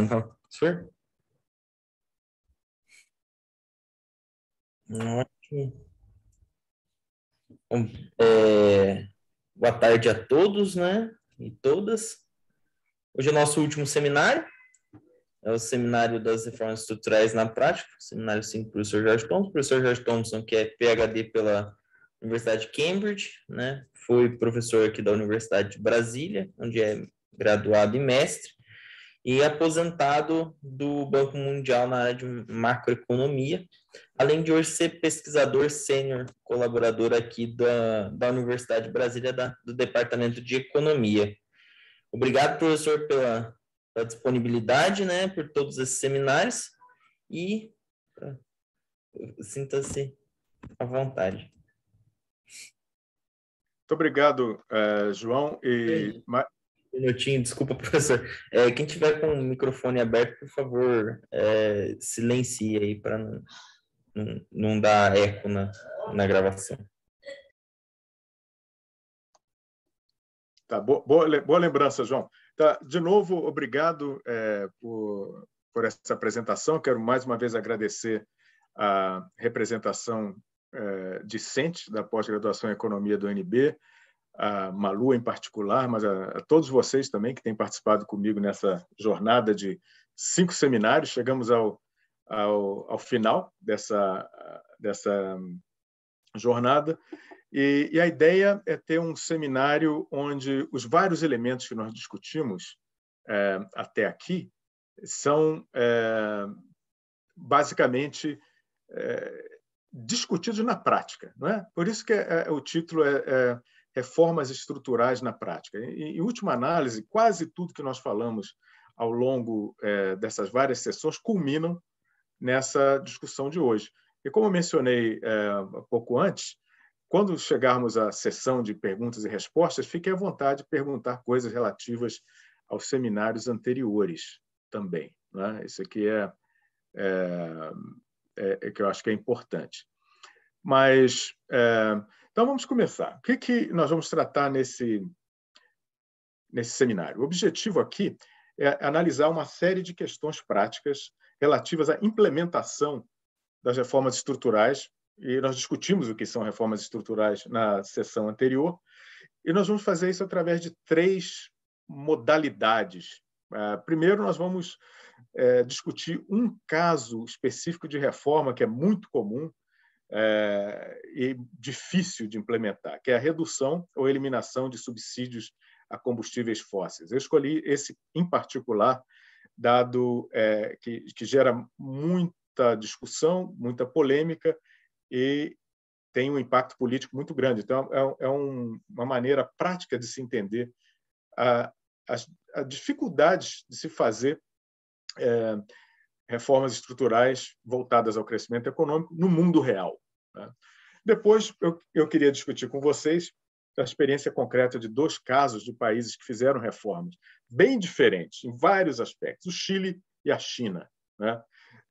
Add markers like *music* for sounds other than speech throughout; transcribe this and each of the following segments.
Então, é, é, boa tarde a todos, né? E todas. Hoje é o nosso último seminário. É o seminário das reformas estruturais na prática, seminário 5 do professor Jorge Thompson. O professor Jorge Thompson, que é PhD pela Universidade de Cambridge, né? Foi professor aqui da Universidade de Brasília, onde é graduado e mestre e aposentado do Banco Mundial na área de macroeconomia, além de hoje ser pesquisador sênior, colaborador aqui da, da Universidade Brasília da, do Departamento de Economia. Obrigado, professor, pela, pela disponibilidade, né, por todos esses seminários e ah, sinta-se à vontade. Muito obrigado, eh, João. E minutinho, desculpa, *laughs* professor. É, quem tiver com o microfone aberto, por favor, é, silencie aí para não, não, não dar eco na, na gravação. Tá, boa, boa lembrança, João. Tá, de novo, obrigado é, por, por essa apresentação. Quero mais uma vez agradecer a representação é, discente da pós-graduação em Economia do UNB a Malu em particular, mas a, a, todos vocês também que têm participado comigo nessa jornada de cinco seminários. Chegamos ao, ao, ao final dessa, dessa jornada. E, e, a ideia é ter um seminário onde os vários elementos que nós discutimos é, até aqui são é, basicamente é, discutidos na prática, não é? Por isso que é, é, o título é, é reformas estruturais na prática. E, em última análise, quase tudo que nós falamos ao longo é, dessas várias sessões culminam nessa discussão de hoje. E como mencionei eh, pouco antes, quando chegarmos à sessão de perguntas e respostas, fique à vontade de perguntar coisas relativas aos seminários anteriores também. Né? Isso aqui é, é, é, é que eu acho que é importante. Mas é, então, vamos começar. O que, que nós vamos tratar nesse, nesse seminário? O objetivo aqui é analisar uma série de questões práticas relativas à implementação das reformas estruturais, e nós discutimos o que são reformas estruturais na sessão anterior, e nós vamos fazer isso através de três modalidades. Ah, primeiro, nós vamos eh, discutir um caso específico de reforma que é muito comum é, e difícil de implementar, que é a redução ou eliminação de subsídios a combustíveis fósseis. Eu escolhi esse em particular, dado é, que, que gera muita discussão, muita polêmica e tem um impacto político muito grande. Então, é, é um, uma maneira prática de se entender a, as, dificuldades de se fazer é, reformas estruturais voltadas ao crescimento econômico no mundo real. Né? Depois, eu, eu queria discutir com vocês a experiência concreta de dois casos de países que fizeram reformas bem diferentes em vários aspectos, o Chile e a China, né?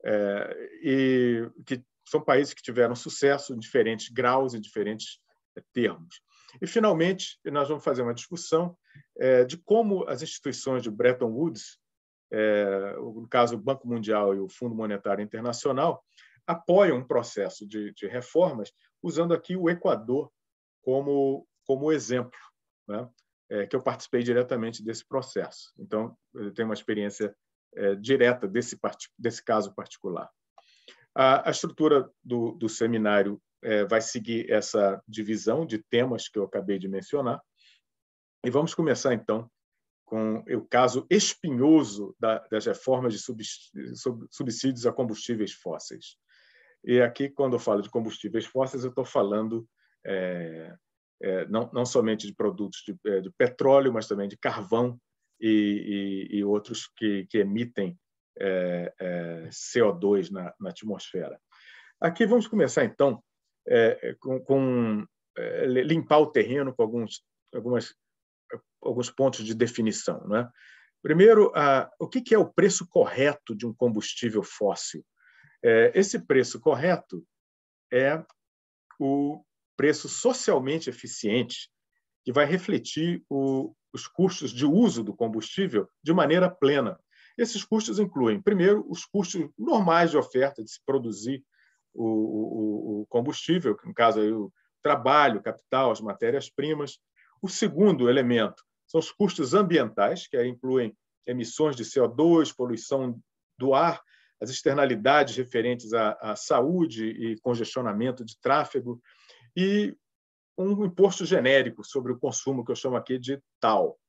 É, e que são países que tiveram sucesso em diferentes graus, em diferentes é, termos. E, finalmente, nós vamos fazer uma discussão é, de como as instituições de Bretton Woods, é, no caso o Banco Mundial e o Fundo Monetário Internacional, apoia um processo de, de reformas, usando aqui o Equador como, como exemplo, né? é, que eu participei diretamente desse processo. Então, eu tenho uma experiência é, direta desse, desse caso particular. A, a estrutura do, do seminário é, vai seguir essa divisão de temas que eu acabei de mencionar. E vamos começar, então, com o caso espinhoso das reformas de subsídios a combustíveis fósseis. E aqui, quando eu falo de combustíveis fósseis, eu estou falando é, é, não, não, somente de produtos de, é, de, petróleo, mas também de carvão e, e, e outros que, que emitem é, é CO2 na, na, atmosfera. Aqui vamos começar, então, é, com, com limpar o terreno com alguns, algumas, alguns pontos de definição. Né? Primeiro, a, o que, que é o preço correto de um combustível fóssil? É, esse preço correto é o preço socialmente eficiente, que vai refletir o, os custos de uso do combustível de maneira plena. Esses custos incluem, primeiro, os custos normais de oferta de se produzir o, o, o combustível, no caso aí, o trabalho, capital, as matérias-primas. O segundo elemento são os custos ambientais, que incluem emissões de CO2, poluição do ar as externalidades referentes à, à saúde e congestionamento de tráfego, e um imposto genérico sobre o consumo, que eu chamo aqui de TAL.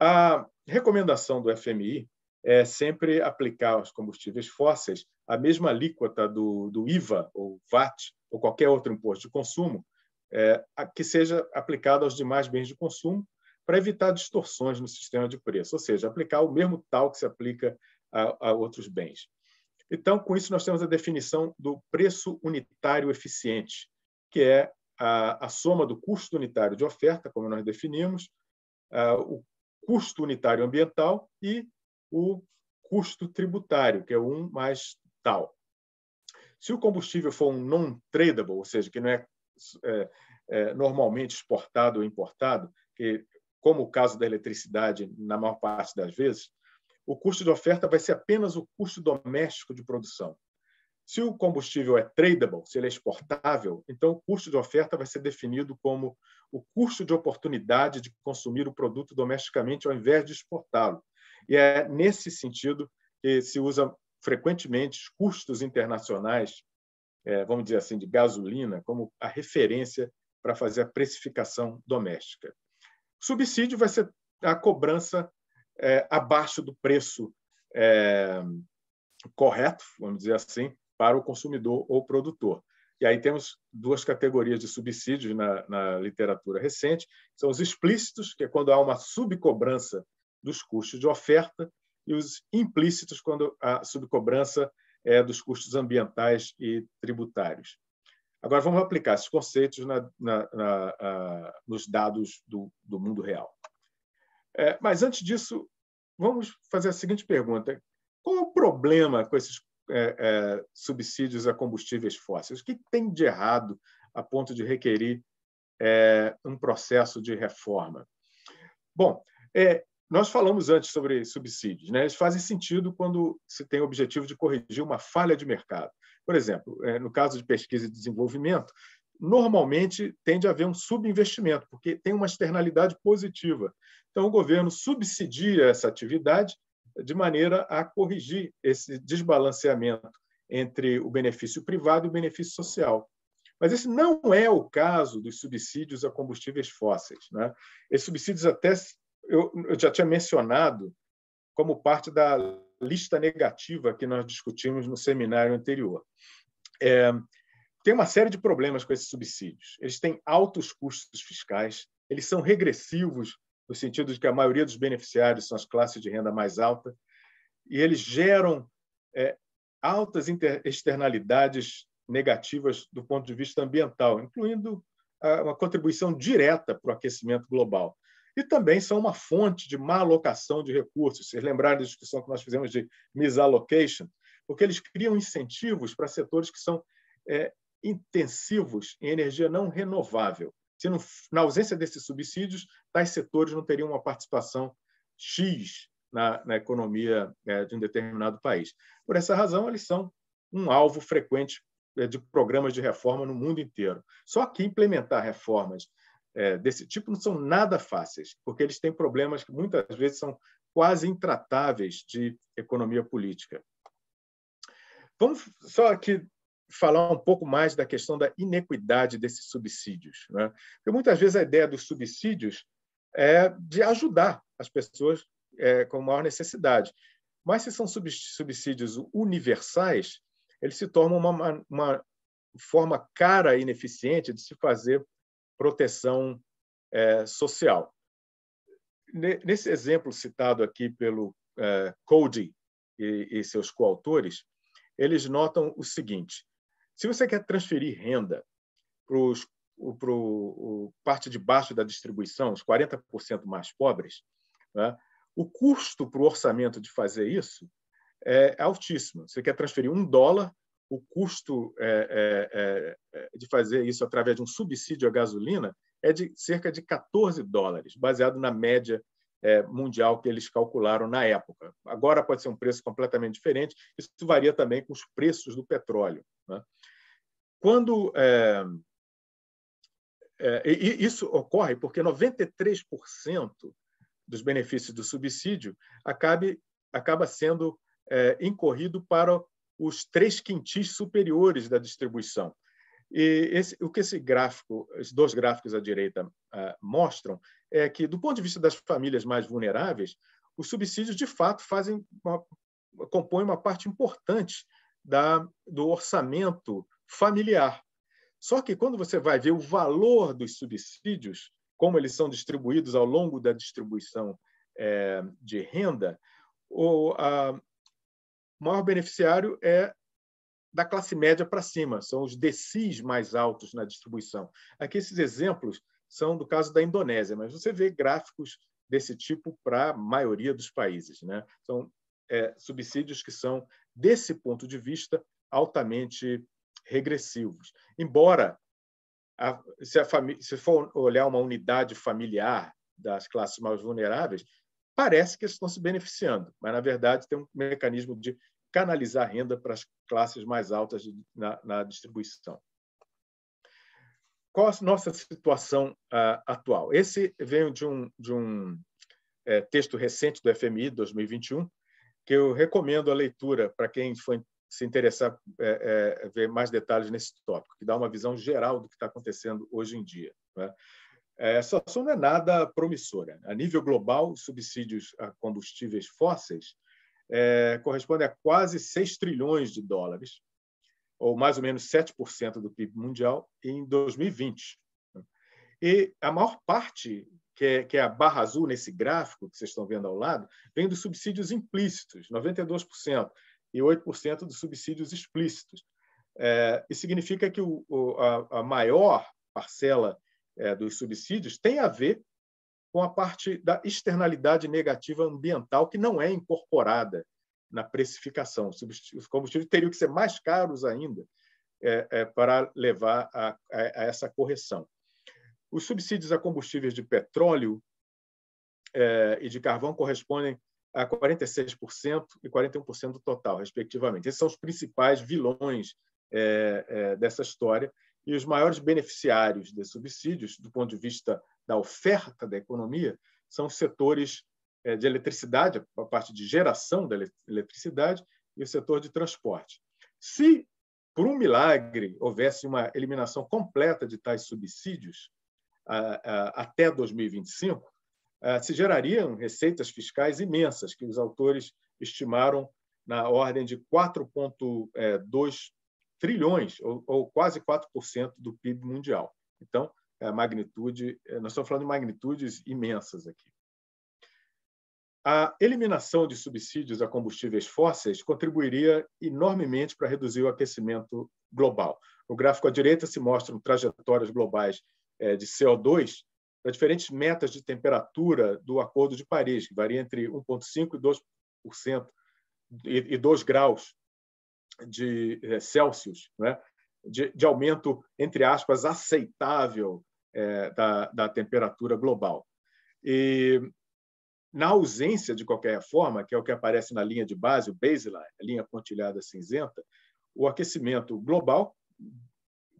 A recomendação do FMI é sempre aplicar aos combustíveis fósseis a mesma alíquota do, do IVA ou VAT ou qualquer outro imposto de consumo é, que seja aplicado aos demais bens de consumo para evitar distorções no sistema de preço, ou seja, aplicar o mesmo tal que se aplica a, a outros bens. Então, com isso, nós temos a definição do preço unitário eficiente, que é a, a soma do custo unitário de oferta, como nós definimos, o custo unitário ambiental e o custo tributário, que é um mais tal. Se o combustível for um non-tradable, ou seja, que não é, é, é, normalmente exportado ou importado, que, como o caso da eletricidade, na maior parte das vezes, o custo de oferta vai ser apenas o custo doméstico de produção. Se o combustível é tradable, se ele é exportável, então o custo de oferta vai ser definido como o custo de oportunidade de consumir o produto domesticamente ao invés de exportá-lo. E é nesse sentido que se usa frequentemente custos internacionais, é, vamos dizer assim, de gasolina, como a referência para fazer a precificação doméstica. Subsídio vai ser a cobrança é, abaixo do preço é, correto, vamos dizer assim, para o consumidor ou produtor. E aí temos duas categorias de subsídios na, na literatura recente, são os explícitos, que é quando há uma subcobrança dos custos de oferta, e os implícitos, quando a subcobrança é dos custos ambientais e tributários. Agora, vamos aplicar esses conceitos na, na, na, nos dados do, do mundo real. É, mas antes disso, vamos fazer a seguinte pergunta: qual o problema com esses é, é subsídios a combustíveis fósseis? O que tem de errado a ponto de requerir é, um processo de reforma? Bom, é, nós falamos antes sobre subsídios, né? eles fazem sentido quando se tem o objetivo de corrigir uma falha de mercado. Por exemplo, no caso de pesquisa e desenvolvimento, normalmente tende a haver um subinvestimento, porque tem uma externalidade positiva. Então, o governo subsidia essa atividade de maneira a corrigir esse desbalanceamento entre o benefício privado e o benefício social. Mas esse não é o caso dos subsídios a combustíveis fósseis. Né? Esses subsídios, até eu, eu já tinha mencionado, como parte da lista negativa que nós discutimos no seminário anterior. É, tem uma série de problemas com esses subsídios. Eles têm altos custos fiscais, eles são regressivos, no sentido de que a maioria dos beneficiários são as classes de renda mais alta, e eles geram é, altas externalidades negativas do ponto de vista ambiental, incluindo uma contribuição direta para o aquecimento global. E também são uma fonte de má alocação de recursos. Vocês lembraram da discussão que nós fizemos de misallocation? Porque eles criam incentivos para setores que são é, intensivos em energia não renovável. Se não, na ausência desses subsídios, tais setores não teriam uma participação X na, na economia é, de um determinado país. Por essa razão, eles são um alvo frequente é, de programas de reforma no mundo inteiro. Só que implementar reformas é, desse tipo não são nada fáceis, porque eles têm problemas que muitas vezes são quase intratáveis de economia política. Vamos só aqui falar um pouco mais da questão da inequidade desses subsídios. Né? Porque muitas vezes a ideia dos subsídios é de ajudar as pessoas é, com maior necessidade. Mas se são subsídios universais, eles se tornam uma, uma forma cara e ineficiente de se fazer proteção é, social. Nesse exemplo citado aqui pelo é, Cody e, e seus coautores, eles notam o seguinte: se você quer transferir renda para o parte de baixo da distribuição, os 40% mais pobres, né, o custo para o orçamento de fazer isso é altíssimo. Você quer transferir um dólar, o custo é, é, é, é de fazer isso através de um subsídio à gasolina é de cerca de 14 dólares, baseado na média é, mundial que eles calcularam na época. Agora pode ser um preço completamente diferente, isso varia também com os preços do petróleo. Né? Quando. É, é, isso ocorre porque 93% dos benefícios do subsídio acabe, acaba sendo é, incorrido para os três quintis superiores da distribuição. E esse, o que esse gráfico, os dois gráficos à direita uh, mostram é que, do ponto de vista das famílias mais vulneráveis, os subsídios, de fato, fazem uma, compõem uma parte importante da, do orçamento familiar. Só que, quando você vai ver o valor dos subsídios, como eles são distribuídos ao longo da distribuição é, de renda, o a, maior beneficiário é da classe média para cima, são os decis mais altos na distribuição. Aqui esses exemplos são do caso da Indonésia, mas você vê gráficos desse tipo para a maioria dos países. Né? São é, subsídios que são, desse ponto de vista, altamente regressivos. Embora, a, se, a se for olhar uma unidade familiar das classes mais vulneráveis, parece que eles estão se beneficiando, mas, na verdade, tem um mecanismo de canalizar renda para as classes mais altas na, na distribuição qual a nossa situação uh, atual? Esse veio de um, de um é, texto recente do FMI, 2021, que eu recomendo a leitura para quem for se interessar é, é, ver mais detalhes nesse tópico, que dá uma visão geral do que está acontecendo hoje em dia. Né? A situação não é nada promissora. A nível global, subsídios a combustíveis fósseis é, correspondem a quase 6 trilhões de dólares, ou mais ou menos 7% do PIB mundial, em 2020. E a maior parte, que é, que é, a barra azul nesse gráfico que vocês estão vendo ao lado, vem dos subsídios implícitos, 92%, e 8% dos subsídios explícitos. É, isso significa que o, o, a, a, maior parcela é, dos subsídios tem a ver com a parte da externalidade negativa ambiental que não é incorporada na precificação. Os combustíveis teriam que ser mais caros ainda é, é, para levar a, a, a, essa correção. Os subsídios a combustíveis de petróleo é, e de carvão correspondem a 46% e 41% do total, respectivamente. Esses são os principais vilões é, é, dessa história e os maiores beneficiários de subsídios, do ponto de vista da oferta da economia, são os setores é, de eletricidade, a parte de geração da eletricidade, e o setor de transporte. Se, por um milagre, houvesse uma eliminação completa de tais subsídios até 2025, se gerariam receitas fiscais imensas, que os autores estimaram na ordem de 4,2 trilhões, ou, quase 4% do PIB mundial. Então, é, magnitude, é, nós estamos falando de magnitudes imensas aqui. A eliminação de subsídios a combustíveis fósseis contribuiria enormemente para reduzir o aquecimento global. O gráfico à direita se mostram trajetórias globais é, de CO2 para diferentes metas de temperatura do Acordo de Paris, que varia entre 1,5% e 2%, e 2 graus de é, Celsius, né? de, de, aumento, entre aspas, aceitável é, da, da temperatura global. E na ausência de qualquer reforma, que é o que aparece na linha de base, o baseline, a linha pontilhada cinzenta, o aquecimento global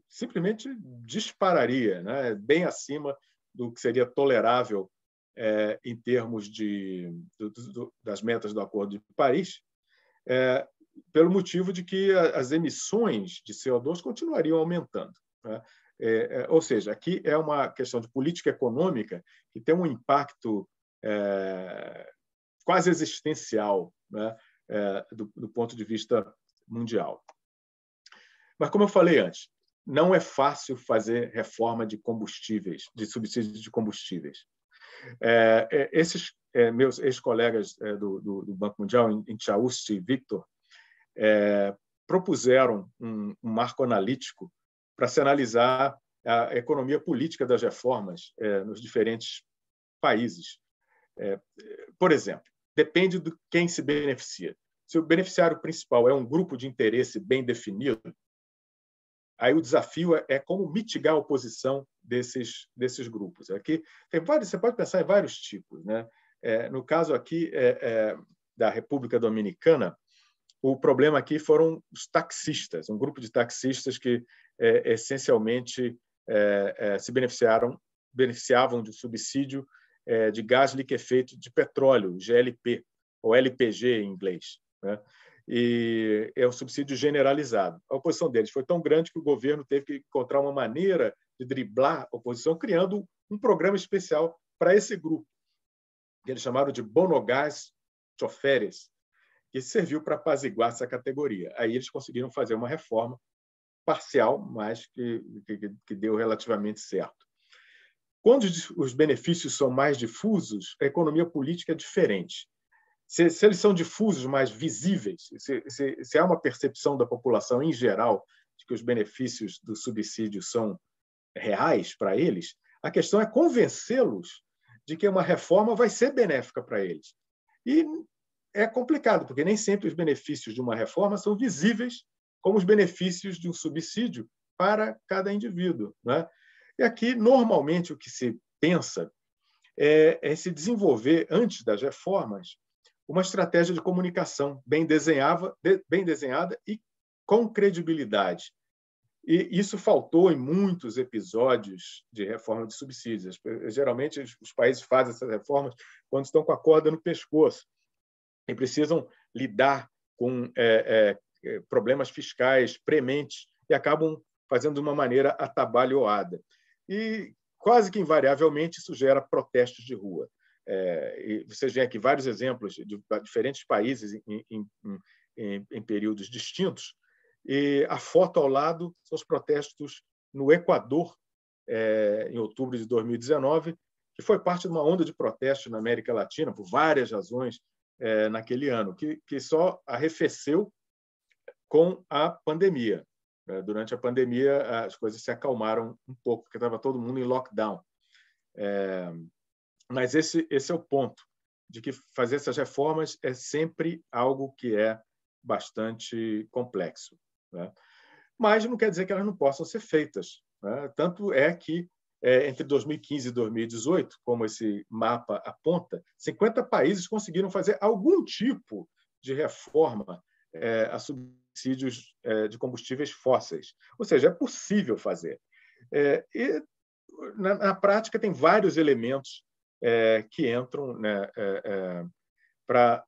simplesmente dispararia, né? bem acima do que seria tolerável é, em termos de, do, do, das metas do Acordo de Paris, é, pelo motivo de que as emissões de CO2 continuariam aumentando. Né? É, é, ou seja, aqui é uma questão de política econômica que tem um impacto é, quase existencial né, é, do, do, ponto de vista mundial. Mas, como eu falei antes, não é fácil fazer reforma de combustíveis, de subsídios de combustíveis. É, é esses é, meus ex-colegas é, do, do, do, Banco Mundial, Inchausti e Victor, propuseram um, um marco analítico para se analisar a economia política das reformas nos diferentes países. É, por exemplo, depende de quem se beneficia. Se o beneficiário principal é um grupo de interesse bem definido, aí o desafio é, é como mitigar a oposição desses, desses grupos. Aqui é tem vários, você pode pensar em vários tipos. Né? É, no caso aqui é, da República Dominicana, o problema aqui foram os taxistas, um grupo de taxistas que essencialmente se beneficiaram, beneficiavam de subsídio é, de gás liquefeito de petróleo, GLP, ou LPG em inglês. Né? E é um subsídio generalizado. A oposição deles foi tão grande que o governo teve que encontrar uma maneira de driblar a oposição, criando um programa especial para esse grupo, que eles chamaram de Bonogás Choferes, que serviu para apaziguar essa categoria. Aí eles conseguiram fazer uma reforma parcial, mas que, que, que deu relativamente certo. Quando os benefícios são mais difusos, a economia política é diferente. Se, se eles são difusos, mais visíveis, se, se, se, há uma percepção da população em geral de que os benefícios do subsídio são reais para eles, a questão é convencê-los de que uma reforma vai ser benéfica para eles. E é complicado, porque nem sempre os benefícios de uma reforma são visíveis como os benefícios de um subsídio para cada indivíduo. é? E aqui, normalmente, o que se pensa é, é se desenvolver, antes das reformas, uma estratégia de comunicação bem, desenhava, de, bem desenhada e com credibilidade. E isso faltou em muitos episódios de reforma de subsídios. Geralmente, os países fazem essas reformas quando estão com a corda no pescoço e precisam lidar com é, é, é problemas fiscais prementes e acabam fazendo de uma maneira atabalhoada e quase que invariavelmente isso gera protestos de rua. É, vocês veem aqui vários exemplos de diferentes países em, em, em, em, períodos distintos. E a foto ao lado são os protestos no Equador, é, em outubro de 2019, que foi parte de uma onda de protestos na América Latina, por várias razões, é, naquele ano, que, que só arrefeceu com a pandemia. Eh, durante a pandemia, as coisas se acalmaram um pouco, porque estava todo mundo em lockdown. É, mas esse, esse é o ponto, de que fazer essas reformas é sempre algo que é bastante complexo. Né? Mas não quer dizer que elas não possam ser feitas. Né? Tanto é que, é, entre 2015 e 2018, como esse mapa aponta, 50 países conseguiram fazer algum tipo de reforma é, a sub subsídios é, de combustíveis fósseis. Ou seja, é possível fazer. É, e, na, prática, tem vários elementos é, que entram né, para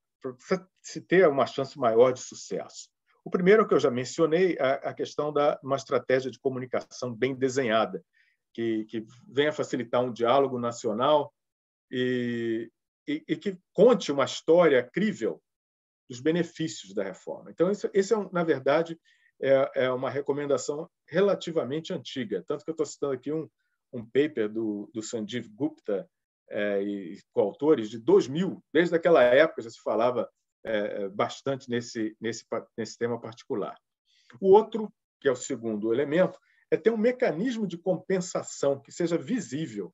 se ter uma chance maior de sucesso. O primeiro que eu já mencionei é a questão da uma estratégia de comunicação bem desenhada, que, que venha facilitar um diálogo nacional e, e, e que conte uma história crível dos benefícios da reforma. Então, isso, esse é, um, na verdade, é, é, uma recomendação relativamente antiga. Tanto que eu estou citando aqui um, um paper do, do Sandeep Gupta é, e coautores de 2000. Desde aquela época já se falava é, bastante nesse, nesse, nesse tema particular. O outro, que é o segundo elemento, é ter um mecanismo de compensação que seja visível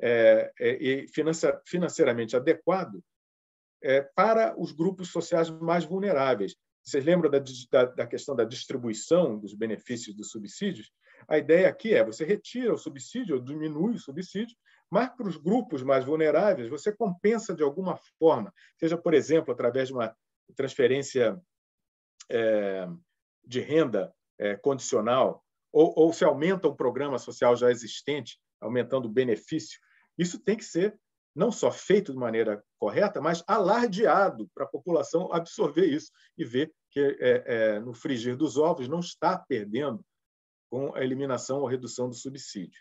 é, é e financeiramente adequado é, para os grupos sociais mais vulneráveis. Vocês lembram da, da, da, questão da distribuição dos benefícios dos subsídios? A ideia aqui é você retira o subsídio, ou diminui o subsídio, mas para os grupos mais vulneráveis você compensa de alguma forma, seja, por exemplo, através de uma transferência é, de renda é, condicional, ou, ou se aumenta um programa social já existente, aumentando o benefício. Isso tem que ser não só feito de maneira correta, mas alardeado para a população absorver isso e ver que é, é, no frigir dos ovos não está perdendo com a eliminação ou redução do subsídio.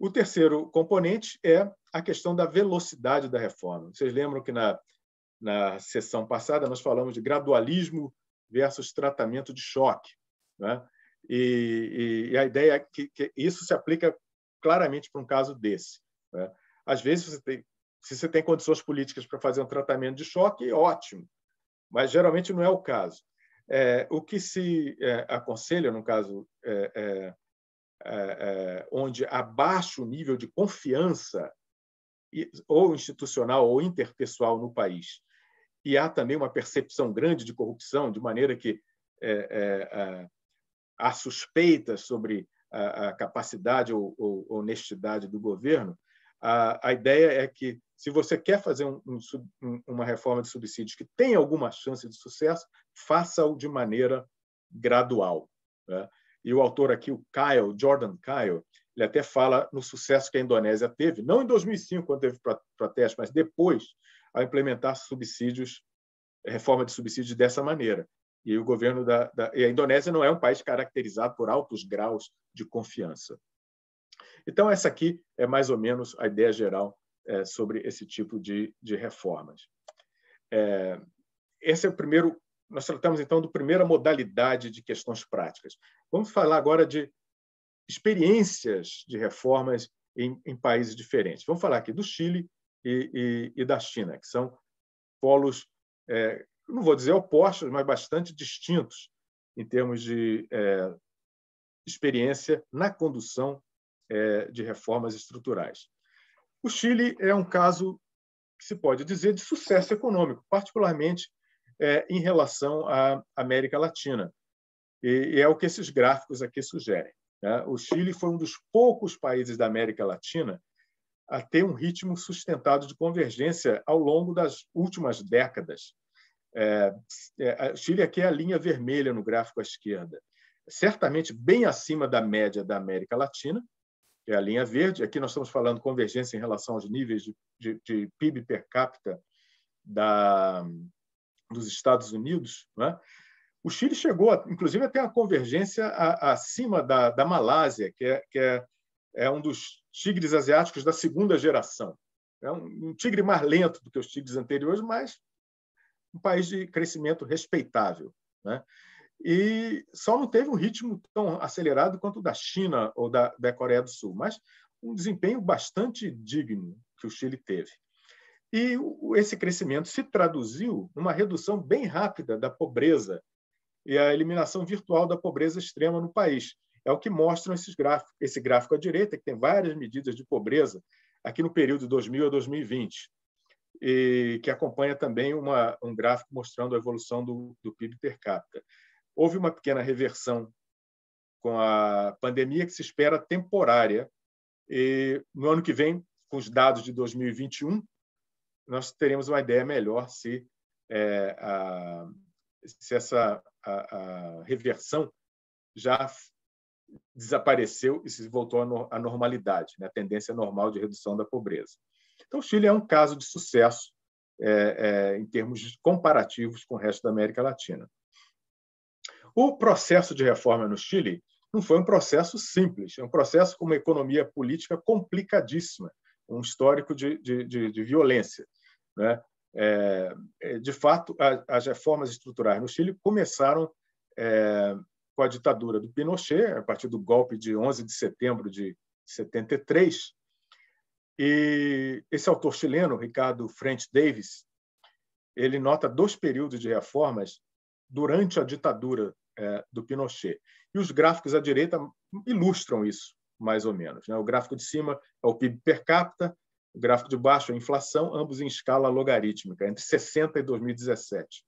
O terceiro componente é a questão da velocidade da reforma. Vocês lembram que na, na sessão passada nós falamos de gradualismo versus tratamento de choque. Né? E, e, e a ideia é que, que isso se aplica claramente para um caso desse. Né? Às vezes, você tem, se você tem condições políticas para fazer um tratamento de choque, ótimo, mas geralmente não é o caso. É, o que se é, aconselha, no caso, é, é, é, é onde abaixo o nível de confiança, ou institucional ou interpessoal no país, e há também uma percepção grande de corrupção, de maneira que há suspeitas sobre a, a capacidade ou, ou honestidade do governo, a, a ideia é que, se você quer fazer um, um, uma reforma de subsídios que tem alguma chance de sucesso, faça-o de maneira gradual. Né? E o autor aqui, o Kyle, Jordan Kyle, ele até fala no sucesso que a Indonésia teve, não em 2005, quando teve protesto, mas depois, ao implementar subsídios, reforma de subsídios dessa maneira. E o governo da, da e a Indonésia não é um país caracterizado por altos graus de confiança. Então, essa aqui é mais ou menos a ideia geral é, sobre esse tipo de, de reformas. É, esse é o primeiro. Nós tratamos então da primeira modalidade de questões práticas. Vamos falar agora de experiências de reformas em, em países diferentes. Vamos falar aqui do Chile e, e, e da China, que são polos, é, não vou dizer opostos, mas bastante distintos em termos de é, experiência na condução é, de reformas estruturais. O Chile é um caso que se pode dizer de sucesso econômico, particularmente é, em relação à América Latina. E é o que esses gráficos aqui sugerem. Né? O Chile foi um dos poucos países da América Latina a ter um ritmo sustentado de convergência ao longo das últimas décadas. É, o Chile aqui é a linha vermelha no gráfico à esquerda, certamente bem acima da média da América Latina, é a linha verde. Aqui nós estamos falando convergência em relação aos níveis de, de, de PIB per capita da, dos Estados Unidos. Né? O Chile chegou, inclusive, até a convergência acima da, da Malásia, que, é, que é, é um dos tigres asiáticos da segunda geração. É um, um tigre mais lento do que os tigres anteriores, mas um país de crescimento respeitável. Né? e só não teve um ritmo tão acelerado quanto o da China ou da, da Coreia do Sul, mas um desempenho bastante digno que o Chile teve. E esse crescimento se traduziu numa redução bem rápida da pobreza e a eliminação virtual da pobreza extrema no país. É o que mostram esses gráficos. Esse gráfico à direita, que tem várias medidas de pobreza, aqui no período de 2000 a 2020, e que acompanha também uma, um gráfico mostrando a evolução do, do PIB per capita. Houve uma pequena reversão com a pandemia que se espera temporária. E no ano que vem, com os dados de 2021, nós teremos uma ideia melhor se, é, a, se essa a, a reversão já desapareceu e se voltou à, à normalidade, né? a tendência normal de redução da pobreza. Então, o Chile é um caso de sucesso é, é, em termos comparativos com o resto da América Latina. O processo de reforma no Chile não foi um processo simples, é um processo com uma economia política complicadíssima, um histórico de, de, de, de violência. Né? É, é de fato, a, as reformas estruturais no Chile começaram é, com a ditadura do Pinochet, a partir do golpe de 11 de setembro de 73. E esse autor chileno, Ricardo French Davis, ele nota dois períodos de reformas durante a ditadura é, do Pinochet. E os gráficos à direita ilustram isso, mais ou menos. Né? O gráfico de cima é o PIB per capita, o gráfico de baixo é a inflação, ambos em escala logarítmica, entre 60 e 2017.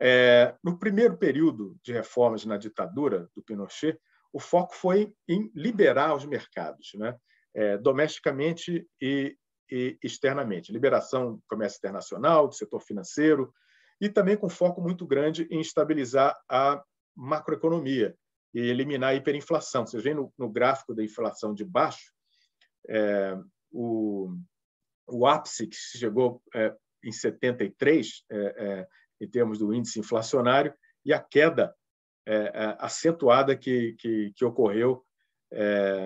É, no primeiro período de reformas na ditadura do Pinochet, o foco foi em liberar os mercados, né? É, domesticamente e, e externamente. Liberação do comércio internacional, do setor financeiro, e também com foco muito grande em estabilizar a macroeconomia e eliminar a hiperinflação. Vocês veem no, no gráfico da inflação de baixo, é, o, o ápice que chegou é, em 73, é, é, em termos do índice inflacionário, e a queda é, é, acentuada que, que, que ocorreu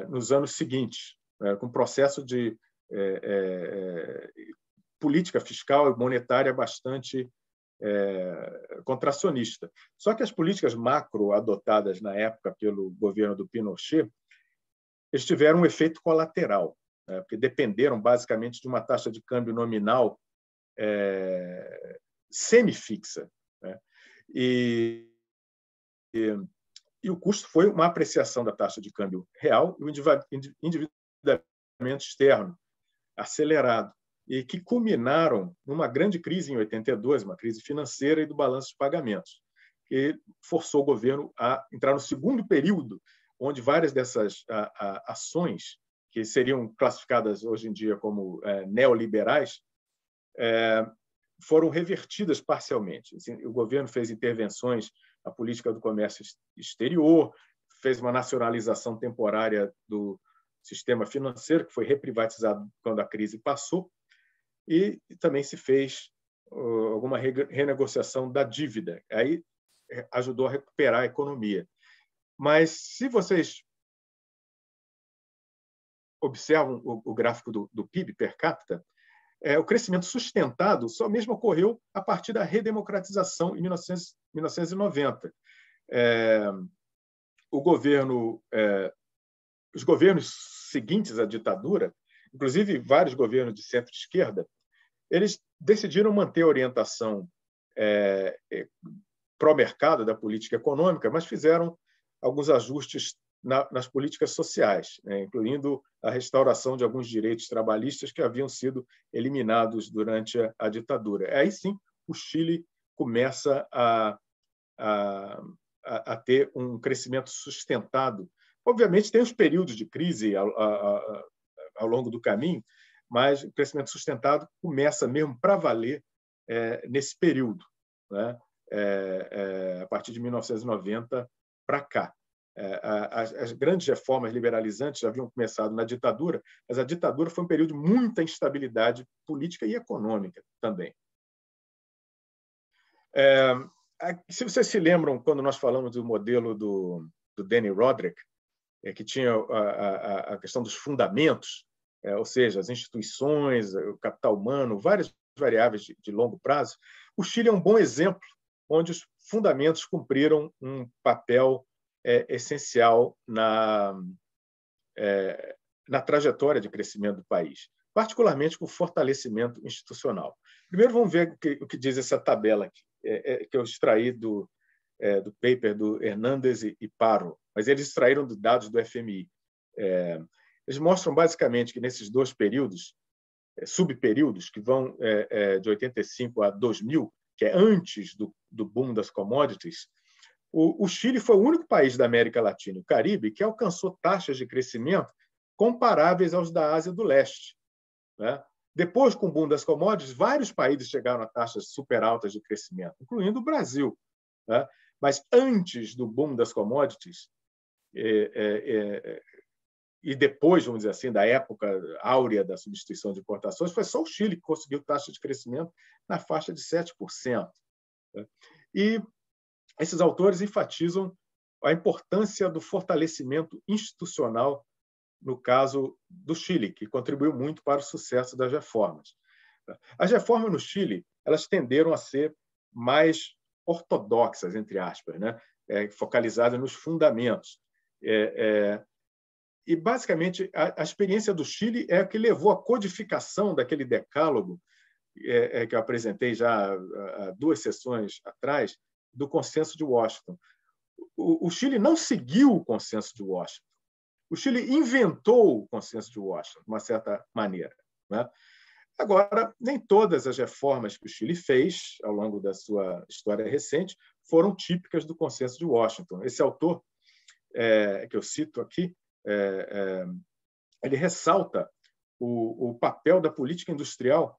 nos anos seguintes, né, com o processo de política fiscal e monetária bastante é, contracionista. Só que as políticas macro adotadas na época pelo governo do Pinochet eles tiveram um efeito colateral, né? porque dependeram basicamente de uma taxa de câmbio nominal é, semifixa. Né? E, e, e, o custo foi uma apreciação da taxa de câmbio real e o endividamento externo acelerado e que culminaram numa grande crise em 82, uma crise financeira e do balanço de pagamentos, que forçou o governo a entrar no segundo período, onde várias dessas ações, que seriam classificadas hoje em dia como é, neoliberais, é, foram revertidas parcialmente. Assim, o governo fez intervenções na política do comércio exterior, fez uma nacionalização temporária do sistema financeiro, que foi reprivatizado quando a crise passou, e também se fez alguma renegociação da dívida. Aí é, ajudou a recuperar a economia. Mas se vocês observam o, gráfico do, PIB per capita, é, o crescimento sustentado só mesmo ocorreu a partir da redemocratização em 1990. É, o governo, os governos seguintes à ditadura inclusive vários governos de centro-esquerda, eles decidiram manter a orientação é, é, pró-mercado da política econômica, mas fizeram alguns ajustes na, nas políticas sociais, né, incluindo a restauração de alguns direitos trabalhistas que haviam sido eliminados durante a, a ditadura. Aí sim, o Chile começa a, a, a, ter um crescimento sustentado. Obviamente, tem os períodos de crise a, ao longo do caminho, mas o crescimento sustentado começa mesmo para valer é, nesse período, né? é, é a partir de 1990 para cá. É, as, as, grandes reformas liberalizantes já haviam começado na ditadura, mas a ditadura foi um período de muita instabilidade política e econômica também. É, se vocês se lembram, quando nós falamos do modelo do, do Danny Roderick, é, que tinha a, a, a, questão dos fundamentos, é, ou seja, as instituições, o capital humano, várias variáveis de, de longo prazo, o Chile é um bom exemplo onde os fundamentos cumpriram um papel é, essencial na, é, na trajetória de crescimento do país, particularmente com o fortalecimento institucional. Primeiro, vamos ver o que, o que diz essa tabela aqui, é, é que eu extraí do, é, do paper do Hernandes e, e Paro mas eles extraíram dados do FMI. É, eles mostram basicamente que nesses dois períodos, é, subperíodos, que vão é, é, de 85 a 2000, que é antes do, do boom das commodities, o, o Chile foi o único país da América Latina e o Caribe que alcançou taxas de crescimento comparáveis aos da Ásia do Leste. Né? Depois, com o boom das commodities, vários países chegaram a taxas super altas de crescimento, incluindo o Brasil. Né? Mas antes do boom das commodities, é, é, é, e depois, vamos dizer assim, da época áurea da substituição de importações, foi só o Chile que conseguiu taxa de crescimento na faixa de 7%. Né? E esses autores enfatizam a importância do fortalecimento institucional no caso do Chile, que contribuiu muito para o sucesso das reformas. Né? As reformas no Chile elas tenderam a ser mais ortodoxas, entre aspas, né? É, focalizadas nos fundamentos. É, é, e, basicamente, a, a, experiência do Chile é a que levou à codificação daquele decálogo é, é que eu apresentei já há, duas sessões atrás, do consenso de Washington. O, o Chile não seguiu o consenso de Washington. O Chile inventou o consenso de Washington, de uma certa maneira. Né? Agora, nem todas as reformas que o Chile fez ao longo da sua história recente foram típicas do consenso de Washington. Esse autor, é, que eu cito aqui, é, é, ele ressalta o, o papel da política industrial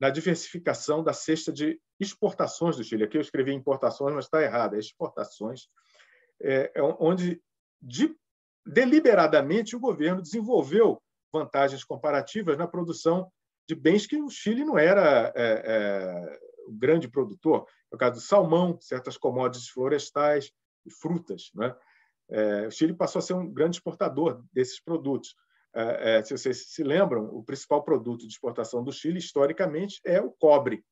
na diversificação da cesta de exportações do Chile. Aqui eu escrevi importações, mas está errado, é exportações, é, é onde de, deliberadamente o governo desenvolveu vantagens comparativas na produção de bens que o Chile não era é, é, o grande produtor, no caso do salmão, certas commodities florestais e frutas. Né? É, o Chile passou a ser um grande exportador desses produtos. É, é, se vocês se lembram, o principal produto de exportação do Chile, historicamente, é o cobre.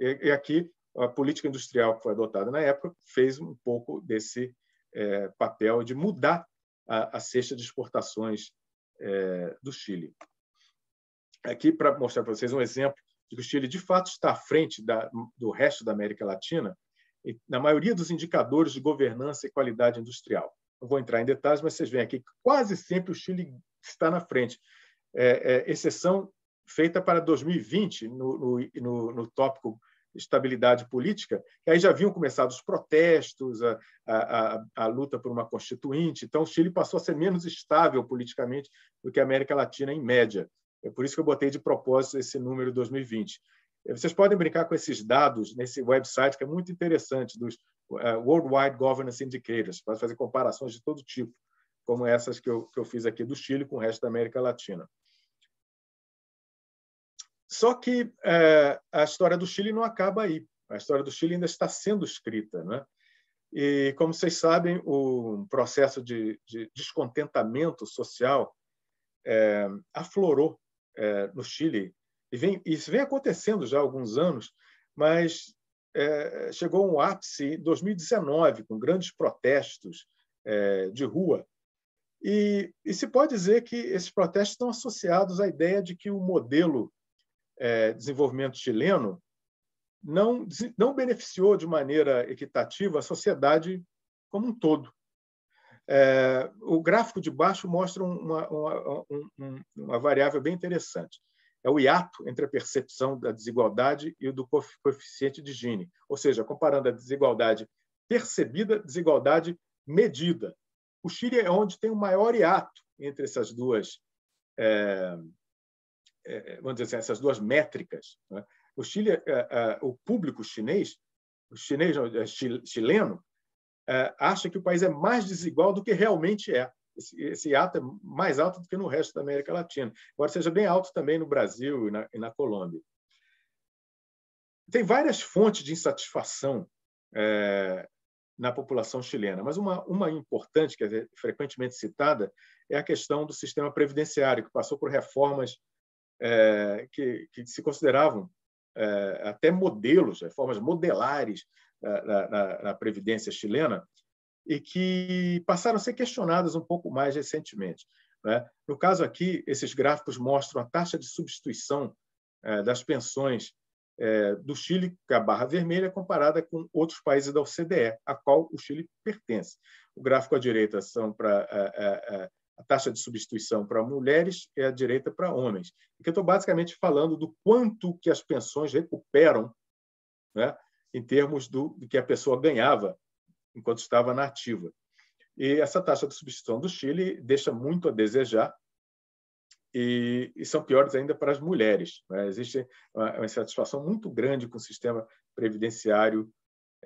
E, e aqui, a política industrial que foi adotada na época fez um pouco desse é, papel de mudar a, a cesta de exportações é, do Chile. Aqui, para mostrar para vocês um exemplo de que o Chile, de fato, está à frente da, do resto da América Latina, na maioria dos indicadores de governança e qualidade industrial. Não vou entrar em detalhes, mas vocês veem aqui que quase sempre o Chile está na frente. É, é, exceção feita para 2020, no, no, no, no tópico estabilidade política, que aí já haviam começado os protestos, a, a, a, luta por uma constituinte. Então, o Chile passou a ser menos estável politicamente do que a América Latina em média. É por isso que eu botei de propósito esse número 2020. Vocês podem brincar com esses dados nesse website, que é muito interessante, dos eh, Worldwide Governance Indicators, para fazer comparações de todo tipo, como essas que eu, que eu fiz aqui do Chile com o resto da América Latina. Só que é, a história do Chile não acaba aí. A história do Chile ainda está sendo escrita. Né? E, como vocês sabem, o processo de, de descontentamento social é, aflorou é, no Chile e vem, isso vem acontecendo já há alguns anos, mas é, chegou um ápice em 2019, com grandes protestos é, de rua. E, e, se pode dizer que esses protestos estão associados à ideia de que o modelo é, desenvolvimento chileno não, não beneficiou de maneira equitativa a sociedade como um todo. É, o gráfico de baixo mostra uma, uma, uma, uma variável bem interessante é o hiato entre a percepção da desigualdade e o do coeficiente de Gini, ou seja, comparando a desigualdade percebida, desigualdade medida. O Chile é onde tem o maior hiato entre essas duas, é, é, é vamos dizer assim, essas duas métricas. Né? O Chile, é, é, é o público chinês, o chinês chileno, acha que o país é mais desigual do que realmente é esse, esse ato é mais alto do que no resto da América Latina, embora seja bem alto também no Brasil e na, e na Colômbia. Tem várias fontes de insatisfação é, na população chilena, mas uma, uma importante, que é frequentemente citada, é a questão do sistema previdenciário, que passou por reformas é, que, que, se consideravam é, até modelos, reformas modelares é, na, na, na, Previdência chilena, e que passaram a ser questionadas um pouco mais recentemente. Né? No caso aqui, esses gráficos mostram a taxa de substituição eh, das pensões eh, do Chile, que é a barra vermelha, comparada com outros países da OCDE, a qual o Chile pertence. O gráfico à direita são para é, a, taxa de substituição para mulheres e à direita para homens. eu estou basicamente falando do quanto que as pensões recuperam né, em termos do que a pessoa ganhava enquanto estava na ativa. E essa taxa de substituição do Chile deixa muito a desejar e, e são piores ainda para as mulheres. Né? Existe uma, uma insatisfação muito grande com o sistema previdenciário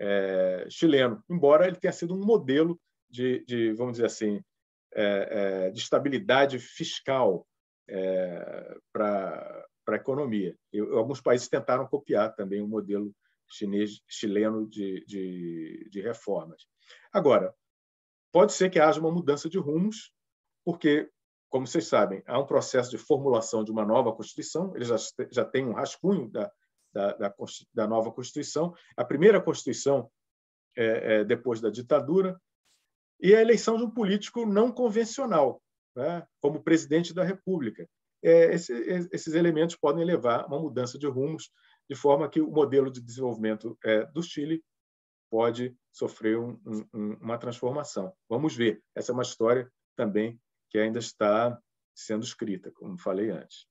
é, chileno, embora ele tenha sido um modelo de, de vamos dizer assim, é, é, de estabilidade fiscal para para a economia. E alguns países tentaram copiar também o modelo chinês, chileno de, de, de reformas. Agora, pode ser que haja uma mudança de rumos, porque, como vocês sabem, há um processo de formulação de uma nova Constituição, eles já, já têm um rascunho da, da, da, da nova Constituição, a primeira Constituição é, é, depois da ditadura, e a eleição de um político não convencional, né, como presidente da República. É, esse, esses elementos podem levar a uma mudança de rumos de forma que o modelo de desenvolvimento é, do Chile pode sofrer um, um, uma transformação. Vamos ver. Essa é uma história também que ainda está sendo escrita, como falei antes.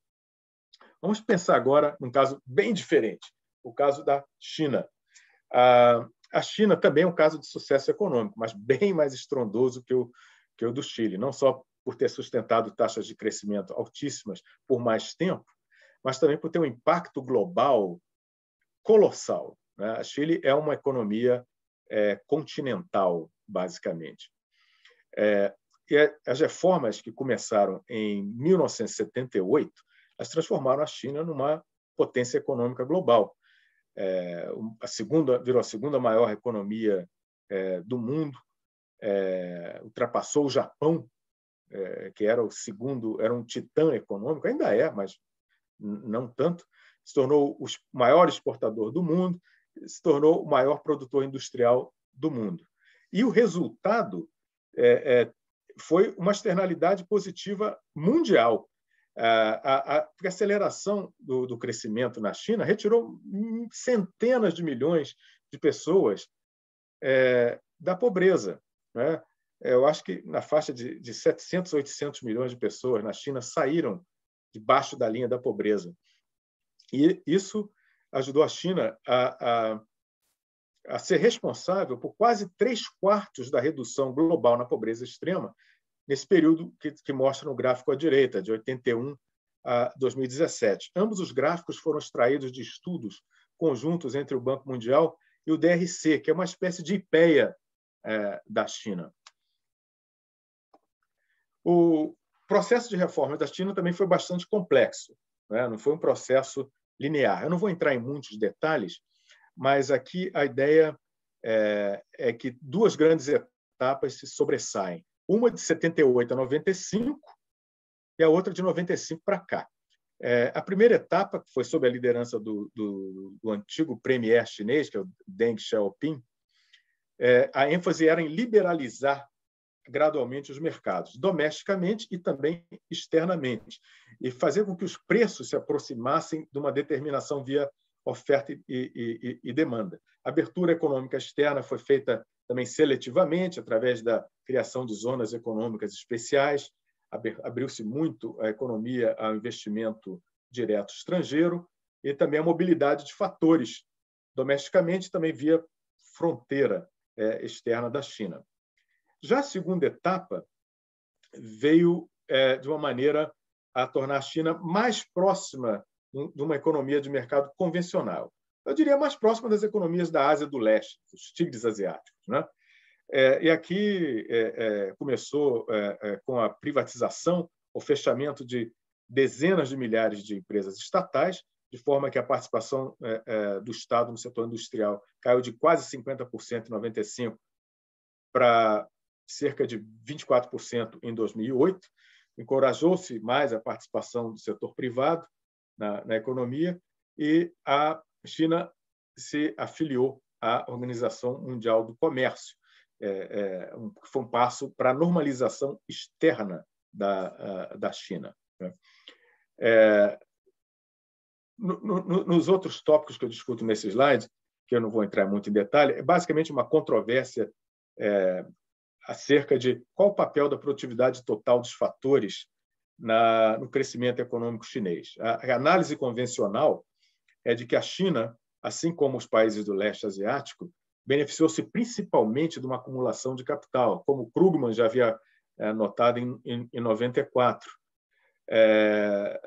Vamos pensar agora num caso bem diferente, o caso da China. a China também é um caso de sucesso econômico, mas bem mais estrondoso que o, que o do Chile, não só por ter sustentado taxas de crescimento altíssimas por mais tempo, mas também por ter um impacto global colossal. Né? A Chile é uma economia é, continental, basicamente. É, e as reformas que começaram em 1978 as transformaram a China numa potência econômica global. É, a segunda virou a segunda maior economia é, do mundo, é, ultrapassou o Japão, é, que era o segundo, era um titã econômico, ainda é, mas não tanto, se tornou o maior exportador do mundo, se tornou o maior produtor industrial do mundo. E o resultado é, é, foi uma externalidade positiva mundial. A, a, a aceleração do, do, crescimento na China retirou centenas de milhões de pessoas é, da pobreza. Né? É, eu acho que na faixa de, de 700, 800 milhões de pessoas na China saíram debaixo da linha da pobreza. E isso ajudou a China a, a, a ser responsável por quase três quartos da redução global na pobreza extrema nesse período que, que mostra no gráfico à direita, de 81 a 2017. Ambos os gráficos foram extraídos de estudos conjuntos entre o Banco Mundial e o DRC, que é uma espécie de IPEA é, da China. O processo de reforma da China também foi bastante complexo. Né? Não foi um processo linear. Eu não vou entrar em muitos detalhes, mas aqui a ideia é, é que duas grandes etapas se sobressaem. Uma de 78 a 95 e a outra de 95 para cá. É, a primeira etapa, que foi sob a liderança do, do, do, antigo premier chinês, que é o Deng Xiaoping, é, a ênfase era em liberalizar gradualmente os mercados, domesticamente e também externamente, e fazer com que os preços se aproximassem de uma determinação via oferta e, e, e, demanda. A abertura econômica externa foi feita também seletivamente, através da criação de zonas econômicas especiais, abriu-se muito a economia ao investimento direto estrangeiro e também a mobilidade de fatores domesticamente, também via fronteira eh, externa da China. Já a segunda etapa veio é, de uma maneira a tornar a China mais próxima de uma economia de mercado convencional. Eu diria mais próxima das economias da Ásia do Leste, dos tigres asiáticos. Né? É, e aqui é, é começou é, é, com a privatização, o fechamento de dezenas de milhares de empresas estatais, de forma que a participação do Estado no setor industrial caiu de quase 50% em 1995 para cerca de 24% em 2008, encorajou-se mais a participação do setor privado na, na economia e a China se afiliou à Organização Mundial do Comércio, é, é, um, foi um passo para a normalização externa da, da China. Né? É, no, no, nos outros tópicos que eu discuto nesse slide, que eu não vou entrar muito em detalhe, é basicamente uma controvérsia é, acerca de qual o papel da produtividade total dos fatores na, no crescimento econômico chinês. A, a análise convencional é de que a China, assim como os países do leste asiático, beneficiou-se principalmente de uma acumulação de capital, como Krugman já havia é, notado em, em, em 94. É,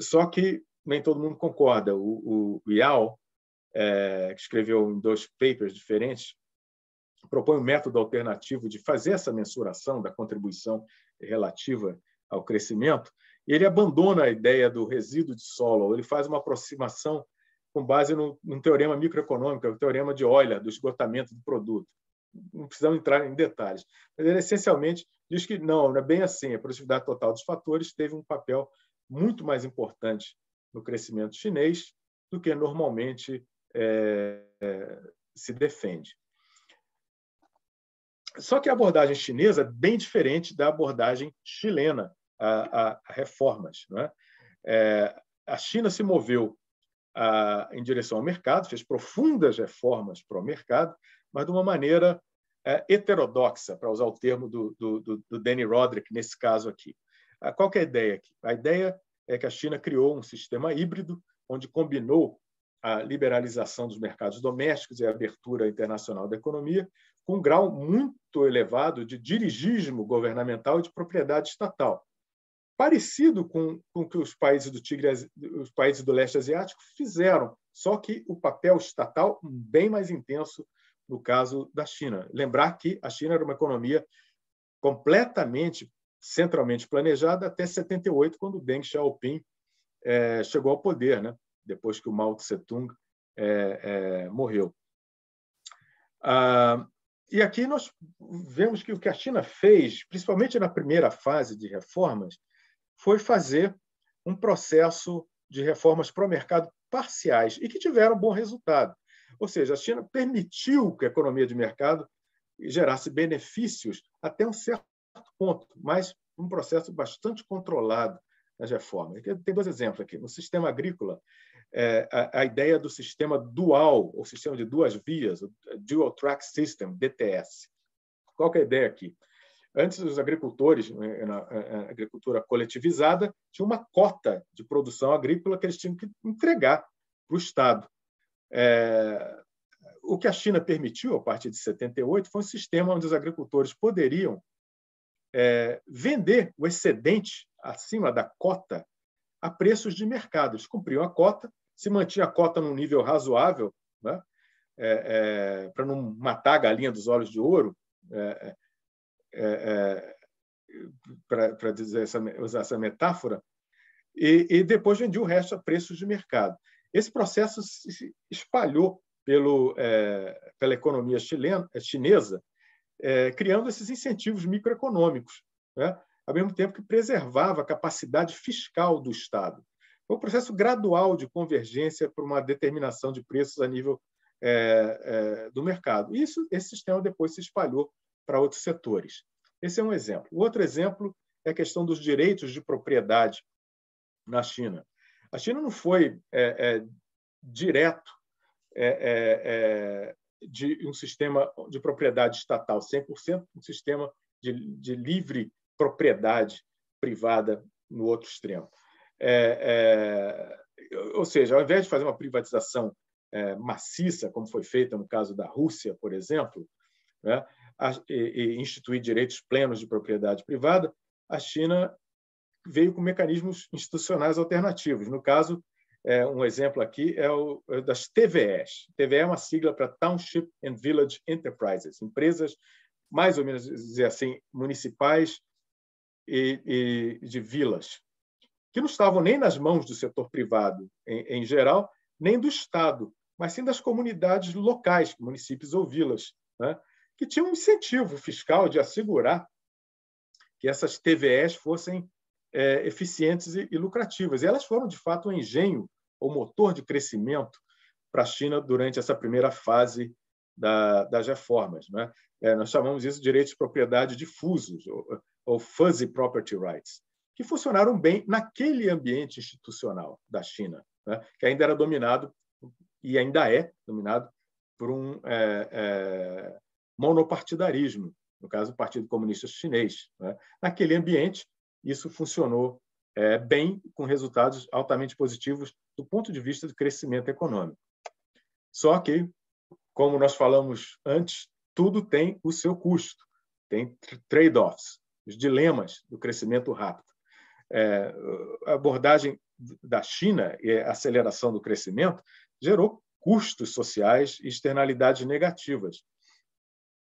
só que nem todo mundo concorda. O, o Yao, é, que escreveu em dois papers diferentes, propõe um método alternativo de fazer essa mensuração da contribuição relativa ao crescimento, ele abandona a ideia do resíduo de solo, ele faz uma aproximação com base no, num teorema microeconômico, é o teorema de Euler, do esgotamento do produto. Não precisamos entrar em detalhes, mas ele essencialmente diz que não, não é bem assim, a produtividade total dos fatores teve um papel muito mais importante no crescimento chinês do que normalmente é, é, se defende. Só que a abordagem chinesa é bem diferente da abordagem chilena a, a, reformas. Né? É, a China se moveu a, em direção ao mercado, fez profundas reformas para o mercado, mas de uma maneira é, heterodoxa, para usar o termo do, do, do, Danny Roderick nesse caso aqui. Ah, qual é a ideia aqui? A ideia é que a China criou um sistema híbrido onde combinou a liberalização dos mercados domésticos e a abertura internacional da economia com um grau muito elevado de dirigismo governamental e de propriedade estatal, parecido com, com o que os países do Tigre, os países do leste asiático fizeram, só que o papel estatal bem mais intenso no caso da China. Lembrar que a China era uma economia completamente centralmente planejada até 78, quando Deng Xiaoping é, chegou ao poder, né? depois que o Mao Tse-tung é, é, morreu. Ah, e aqui nós vemos que o que a China fez, principalmente na primeira fase de reformas, foi fazer um processo de reformas para o mercado parciais e que tiveram bom resultado. Ou seja, a China permitiu que a economia de mercado gerasse benefícios até um certo ponto, mas um processo bastante controlado nas reformas. Tem dois exemplos aqui. No sistema agrícola, é, a, a, ideia do sistema dual, ou sistema de duas vias, o Dual Track System, DTS. Qual é a ideia aqui? Antes, os agricultores, né, na agricultura coletivizada, tinha uma cota de produção agrícola que eles tinham que entregar para o Estado. É, o que a China permitiu, a partir de 78, foi um sistema onde os agricultores poderiam é, vender o excedente acima da cota a preços de mercado. Eles cumpriam a cota, se mantinha a cota num nível razoável, né? é, é, para não matar a galinha dos olhos de ouro, é, é, é para usar essa metáfora, e, e, depois vendia o resto a preços de mercado. Esse processo se espalhou pelo, é, pela economia chilena, chinesa, criando esses incentivos microeconômicos. Né? ao mesmo tempo que preservava a capacidade fiscal do Estado. Foi um processo gradual de convergência para uma determinação de preços a nível é, é, do mercado. E isso, esse sistema depois se espalhou para outros setores. Esse é um exemplo. O outro exemplo é a questão dos direitos de propriedade na China. A China não foi é, é direto é, é, de um sistema de propriedade estatal 100%, um sistema de, de livre propriedade privada no outro extremo. É, é, ou seja, ao invés de fazer uma privatização é, maciça, como foi feita no caso da Rússia, por exemplo, né, a, e, e instituir direitos plenos de propriedade privada, a China veio com mecanismos institucionais alternativos. No caso, é, um exemplo aqui é o é das TVEs. TVE é uma sigla para Township and Village Enterprises, empresas mais ou menos dizer assim municipais e, e de vilas, que não estavam nem nas mãos do setor privado em, em geral, nem do Estado, mas sim das comunidades locais, municípios ou vilas, né? que tinham um incentivo fiscal de assegurar que essas TVEs fossem é, eficientes e, e, lucrativas. E elas foram, de fato, um engenho, o um motor de crescimento para a China durante essa primeira fase da, das reformas. Né? É, nós chamamos isso de direitos de propriedade difusos, ou, ou fuzzy property rights, que funcionaram bem naquele ambiente institucional da China, né? que ainda era dominado e ainda é dominado por um é, é, monopartidarismo, no caso, o Partido Comunista Chinês. Né? Naquele ambiente, isso funcionou é, bem, com resultados altamente positivos do ponto de vista do crescimento econômico. Só que, como nós falamos antes, tudo tem o seu custo, tem trade-offs os dilemas do crescimento rápido. É, a abordagem da China e a aceleração do crescimento gerou custos sociais e externalidades negativas.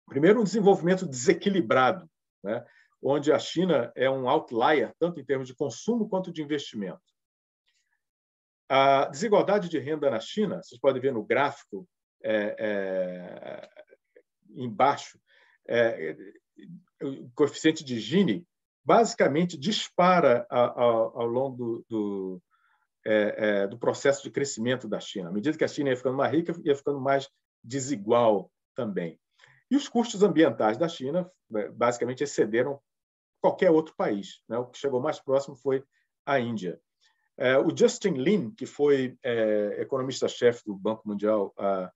Primeiro, um desenvolvimento desequilibrado, né? onde a China é um outlier, tanto em termos de consumo quanto de investimento. A desigualdade de renda na China, vocês podem ver no gráfico é, é, embaixo, é, o coeficiente de Gini basicamente dispara ao, longo do, do, é, é, do, processo de crescimento da China. À medida que a China ia ficando mais rica, ia ficando mais desigual também. E os custos ambientais da China é, basicamente excederam qualquer outro país. Né? O que chegou mais próximo foi a Índia. É, o Justin Lin, que foi é, economista-chefe do Banco Mundial há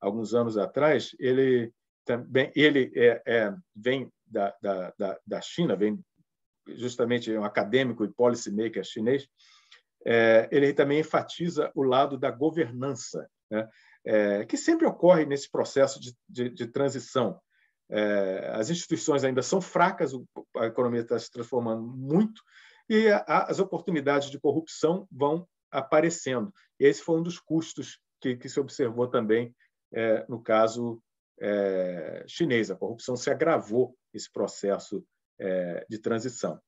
alguns anos atrás, ele também ele é, é, vem da, da, da, China, vem justamente é um acadêmico e policymaker chinês, é, ele também enfatiza o lado da governança, né? É, que sempre ocorre nesse processo de, de, de transição. É, as instituições ainda são fracas, a economia está se transformando muito e a, as oportunidades de corrupção vão aparecendo. E esse foi um dos custos que, que se observou também no caso é, chinês. A corrupção se agravou nesse processo é, de transição.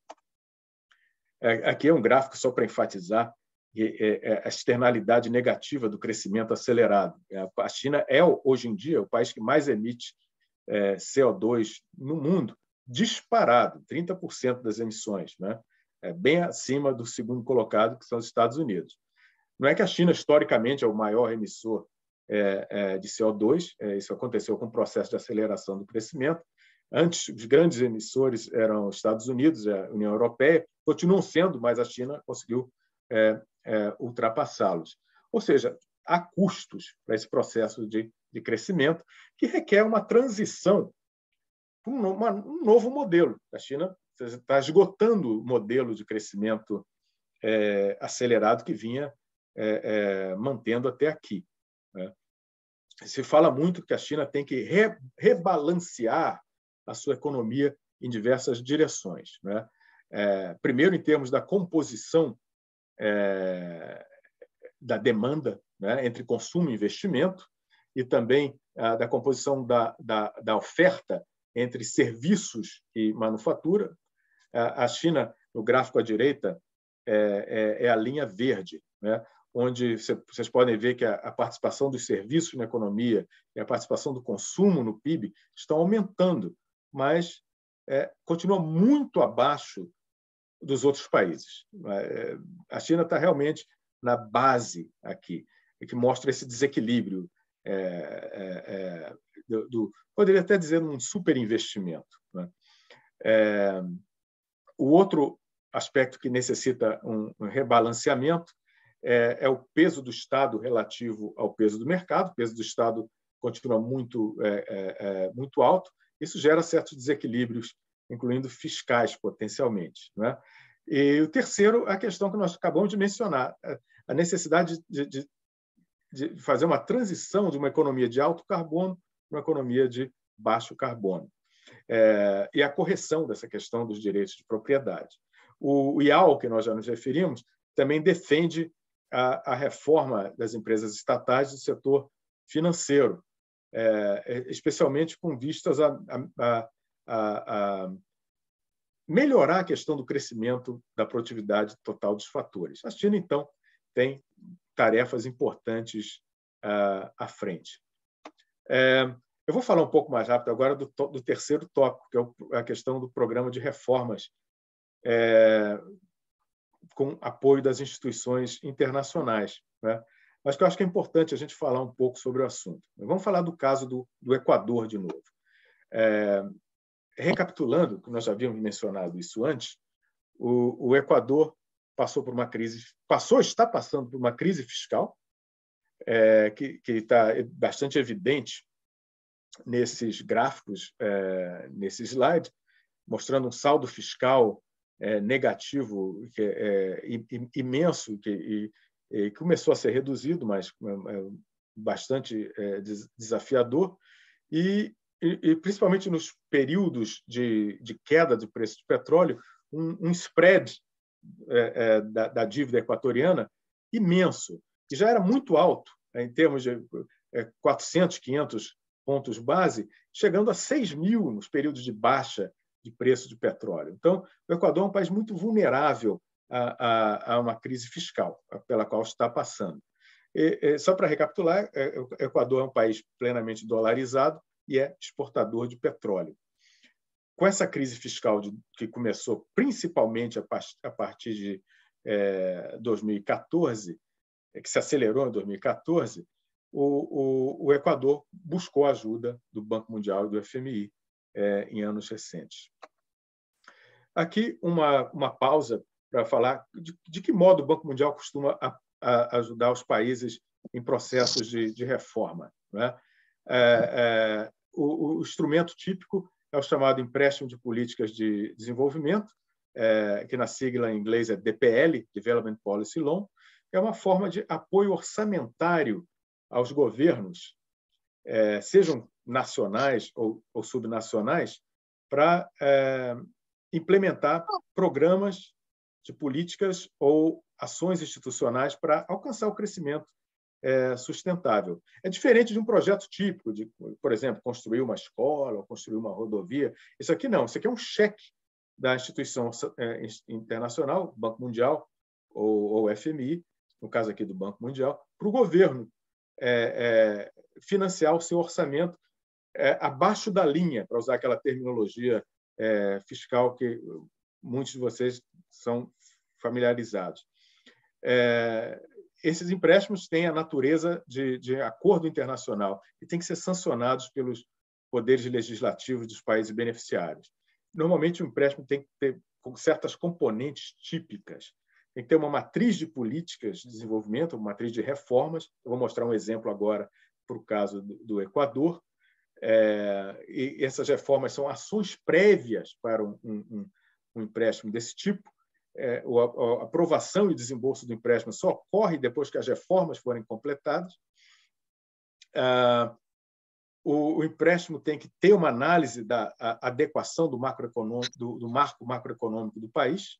É, aqui é um gráfico só para enfatizar é, é, a externalidade negativa do crescimento acelerado. A China é, hoje em dia, o país que mais emite CO2 no mundo, disparado, 30% das emissões, né? é bem acima do segundo colocado, que são os Estados Unidos. Não é que a China, historicamente, é o maior emissor é, é, de CO2. É, isso aconteceu com o processo de aceleração do crescimento. Antes, os grandes emissores eram os Estados Unidos, a União Europeia, continuam sendo, mas a China conseguiu ultrapassá-los. Ou seja, há custos para esse processo de, de crescimento que requer uma transição para um, uma, um novo modelo. A China está esgotando o modelo de crescimento é, acelerado que vinha é, é, mantendo até aqui. Né? se fala muito que a China tem que re, rebalancear a sua economia em diversas direções. Né? É, primeiro, em termos da composição é, da demanda né, entre consumo e investimento, e também a, ah, da composição da, da, da, oferta entre serviços e manufatura. A, ah, a China, no gráfico à direita, é, é, é a linha verde. Né? onde vocês podem ver que a participação dos serviços na economia e a participação do consumo no PIB estão aumentando, mas é, continua muito abaixo dos outros países. É, a China está realmente na base aqui, é que mostra esse desequilíbrio é, é, é, do, do, poderia até dizer um superinvestimento. Né? o outro aspecto que necessita um, um rebalanceamento é, é, o peso do Estado relativo ao peso do mercado. O peso do Estado continua muito, é, é, é muito alto. Isso gera certos desequilíbrios, incluindo fiscais, potencialmente. Né? E o terceiro, a questão que nós acabamos de mencionar, é a necessidade de, de, de fazer uma transição de uma economia de alto carbono para uma economia de baixo carbono. É, e a correção dessa questão dos direitos de propriedade. O, o IAL, que nós já nos referimos, também defende a, a reforma das empresas estatais do setor financeiro, é, é especialmente com vistas a, a, a, melhorar a questão do crescimento da produtividade total dos fatores. A China, então, tem tarefas importantes à frente. É, eu vou falar um pouco mais rápido agora do, do terceiro tópico, que é a questão do programa de reformas é, com apoio das instituições internacionais. Né? Mas que eu acho que é importante a gente falar um pouco sobre o assunto. Vamos falar do caso do, do Equador de novo. É, recapitulando, que nós já havíamos mencionado isso antes, o, o Equador passou por uma crise, passou, está passando por uma crise fiscal, é, que, está bastante evidente nesses gráficos, é, nesse slide, mostrando um saldo fiscal é, negativo que é, é imenso que e, e começou a ser reduzido, mas é, é bastante desafiador, e, e, principalmente nos períodos de, de, queda do preço do petróleo, um, um spread da, da dívida equatoriana imenso, que já era muito alto né, em termos de 400, 500 pontos base, chegando a 6 mil nos períodos de baixa de preço de petróleo. Então, o Equador é um país muito vulnerável a, a, a uma crise fiscal pela qual está passando. E, e, só para recapitular, é, o Equador é um país plenamente dolarizado e é exportador de petróleo. Com essa crise fiscal de, que começou principalmente a, part, a partir de é, 2014, é, que se acelerou em 2014, o, o, o Equador buscou ajuda do Banco Mundial e do FMI é, em anos recentes. Aqui uma, uma pausa para falar de, de, que modo o Banco Mundial costuma a, a ajudar os países em processos de, de reforma. Né? É, é, o, o, instrumento típico é o chamado empréstimo de políticas de desenvolvimento, é, que na sigla em inglês é DPL, Development Policy Loan, é uma forma de apoio orçamentário aos governos é, sejam nacionais ou, ou subnacionais, para é, implementar programas de políticas ou ações institucionais para alcançar o crescimento é, sustentável. É diferente de um projeto típico, de, por exemplo, construir uma escola ou construir uma rodovia. Isso aqui não, isso aqui é um cheque da instituição é, internacional, Banco Mundial ou, ou FMI, no caso aqui do Banco Mundial, para o governo é, é financiar o seu orçamento é, abaixo da linha, para usar aquela terminologia é, fiscal que muitos de vocês são familiarizados. É, esses empréstimos têm a natureza de, de, acordo internacional e têm que ser sancionados pelos poderes legislativos dos países beneficiários. Normalmente, o empréstimo tem que ter certas componentes típicas. Tem que ter uma matriz de políticas de desenvolvimento, uma matriz de reformas. Eu vou mostrar um exemplo agora para o caso do, do Equador. É, e essas reformas são ações prévias para um, um, um empréstimo desse tipo. É, a, a aprovação e desembolso do empréstimo só ocorre depois que as reformas forem completadas. Ah, o, o, empréstimo tem que ter uma análise da adequação do, macroeconômico, do, do marco macroeconômico do país.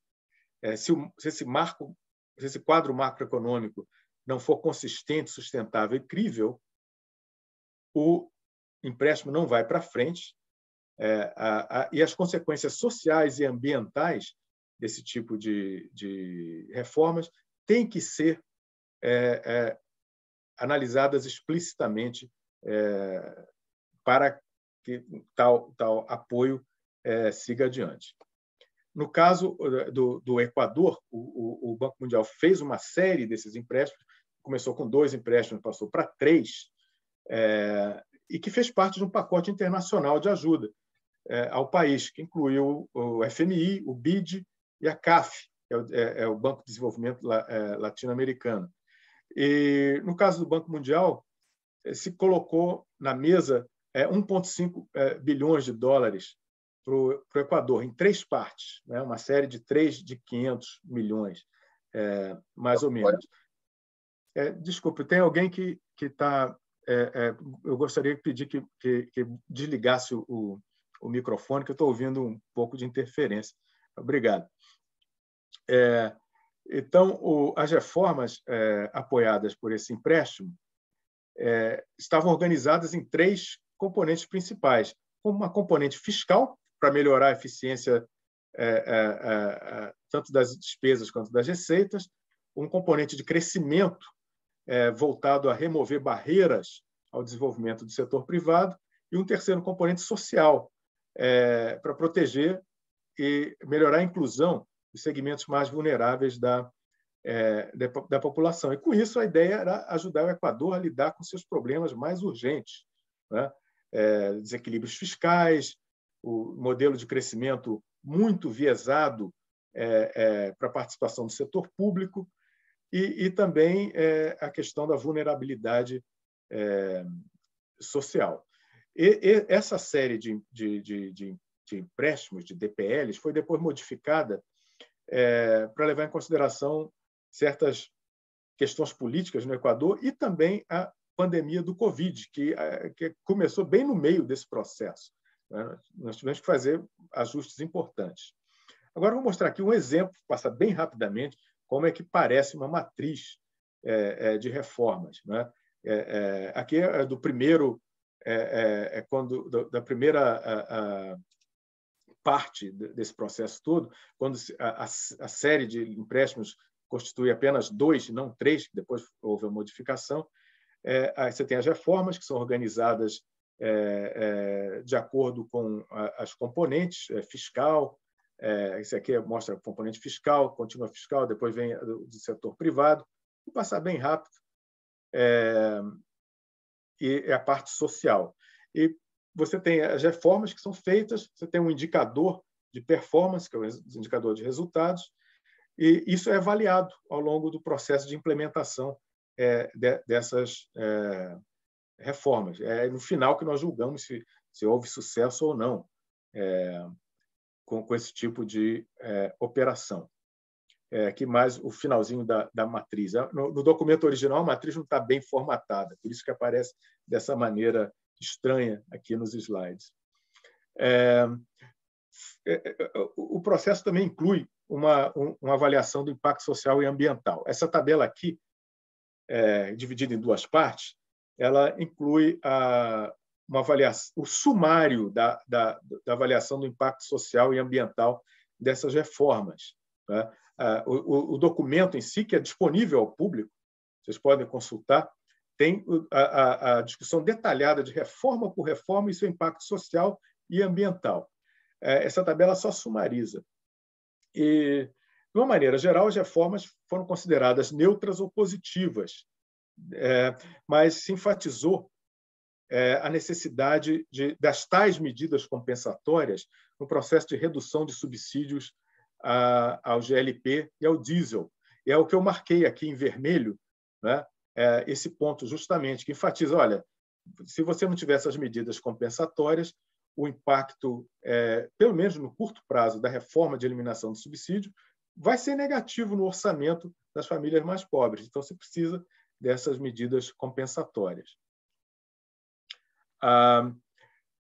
É, se, o, se, esse marco, se esse quadro macroeconômico não for consistente, sustentável e crível, o empréstimo não vai para frente é, a, a, e as consequências sociais e ambientais desse tipo de, de reformas têm que ser é, é, analisadas explicitamente é, para que tal, tal apoio é, siga adiante. No caso uh, do, do Equador, o, o, Banco Mundial fez uma série desses empréstimos, começou com dois empréstimos, passou para três, é, e que fez parte de um pacote internacional de ajuda é, ao país, que incluiu o FMI, o BID e a CAF, que é o, é, é o Banco de Desenvolvimento é, Latino-Americano. E, no caso do Banco Mundial, se colocou na mesa 1,5 bilhões de dólares para o Equador, em três partes, né? uma série de três de 500 milhões, é, mais ou menos. É, desculpe, tem alguém que está é, é, eu gostaria de pedir que, que, que desligasse o, o, microfone, que eu estou ouvindo um pouco de interferência. Obrigado. É, então, o, as reformas é, apoiadas por esse empréstimo estavam organizadas em três componentes principais. Uma componente fiscal, para melhorar a eficiência é, é, é, tanto das despesas quanto das receitas, um componente de crescimento é, voltado a remover barreiras ao desenvolvimento do setor privado, e um terceiro componente social, é, para proteger e melhorar a inclusão dos segmentos mais vulneráveis da, é, da, da, população. E com isso, a ideia era ajudar o Equador a lidar com seus problemas mais urgentes, né? É, desequilíbrios fiscais, o modelo de crescimento muito viesado é, é, para a participação do setor público e, e também é, a questão da vulnerabilidade é, social. E, e, essa série de, de, de, de, empréstimos, de DPLs, foi depois modificada é, para levar em consideração certas questões políticas no Equador e também a pandemia do Covid, que, é, que começou bem no meio desse processo. Né? Nós tivemos que fazer ajustes importantes. Agora, vou mostrar aqui um exemplo, passar bem rapidamente, como é que parece uma matriz é, é, de reformas. Né? É, aqui é do primeiro, é, quando da primeira a, a parte desse processo todo, quando a, a série de empréstimos constitui apenas dois, não três, depois houve a modificação. É, aí você tem as reformas, que são organizadas é, é, de acordo com a, as componentes, fiscal, é, esse aqui mostra o componente fiscal, contínua fiscal, depois vem do, do setor privado. Vou passar bem rápido. É, e é a parte social. E você tem as reformas que são feitas, você tem um indicador de performance, que é o indicador de resultados, e isso é avaliado ao longo do processo de implementação é, de, dessas é, reformas. É no final que nós julgamos se, se houve sucesso ou não. É, com, com esse tipo de é, operação. É, que mais o finalzinho da, da matriz. No, no documento original, a matriz não está bem formatada, por isso que aparece dessa maneira estranha aqui nos slides. É, é, é o processo também inclui uma, uma avaliação do impacto social e ambiental. Essa tabela aqui, é, dividida em duas partes, ela inclui a, uma avaliação, o sumário da, da, da, avaliação do impacto social e ambiental dessas reformas. Né? Ah, o, o, documento em si, que é disponível ao público, vocês podem consultar, tem a, a, a discussão detalhada de reforma por reforma e seu impacto social e ambiental. É, essa tabela só sumariza. E, de uma maneira geral, as reformas foram consideradas neutras ou positivas, é, mas se enfatizou é, a necessidade de, das tais medidas compensatórias no processo de redução de subsídios a, ao GLP e ao diesel. E é o que eu marquei aqui em vermelho, né? É, esse ponto justamente, que enfatiza, olha, se você não tiver essas medidas compensatórias, o impacto, é, pelo menos no curto prazo, da reforma de eliminação do subsídio vai ser negativo no orçamento das famílias mais pobres. Então, você precisa dessas medidas compensatórias. Ah,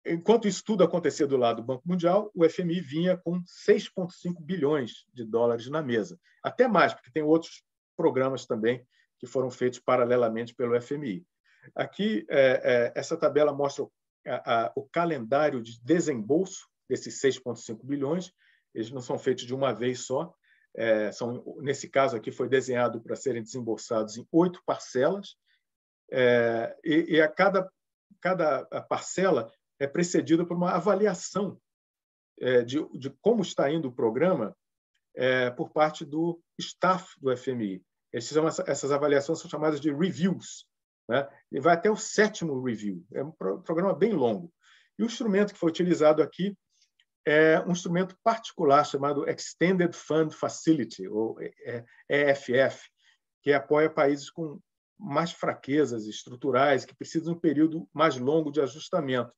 enquanto isso tudo acontecia do lado do Banco Mundial, o FMI vinha com 6,5 bilhões de dólares na mesa. Até mais, porque tem outros programas também que foram feitos paralelamente pelo FMI. Aqui, é, é, essa tabela mostra o, a, a, o calendário de desembolso desses 6,5 bilhões. Eles não são feitos de uma vez só. É, são, nesse caso aqui, foi desenhado para serem desembolsados em oito parcelas. É, e, e a cada cada parcela é precedida por uma avaliação é, de, de como está indo o programa é, por parte do staff do FMI. essas avaliações são chamadas de reviews. Né? E vai até o sétimo review. É um programa bem longo. E o instrumento que foi utilizado aqui é um instrumento particular chamado Extended Fund Facility, ou EFF, que apoia países com mais fraquezas estruturais que precisam de um período mais longo de ajustamento.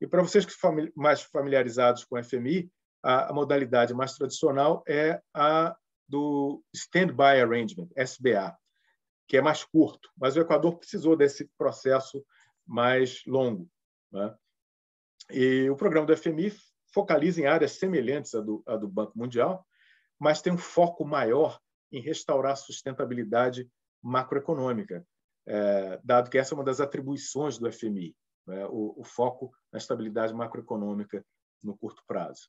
E para vocês que são mais familiarizados com o FMI, a, a modalidade mais tradicional é a do Standby Arrangement, SBA, que é mais curto, mas o Equador precisou desse processo mais longo. Né? E o programa do FMI focaliza em áreas semelhantes à do, à do Banco Mundial, mas tem um foco maior em restaurar a sustentabilidade macroeconômica, é, dado que essa é uma das atribuições do FMI, né, o, o, foco na estabilidade macroeconômica no curto prazo.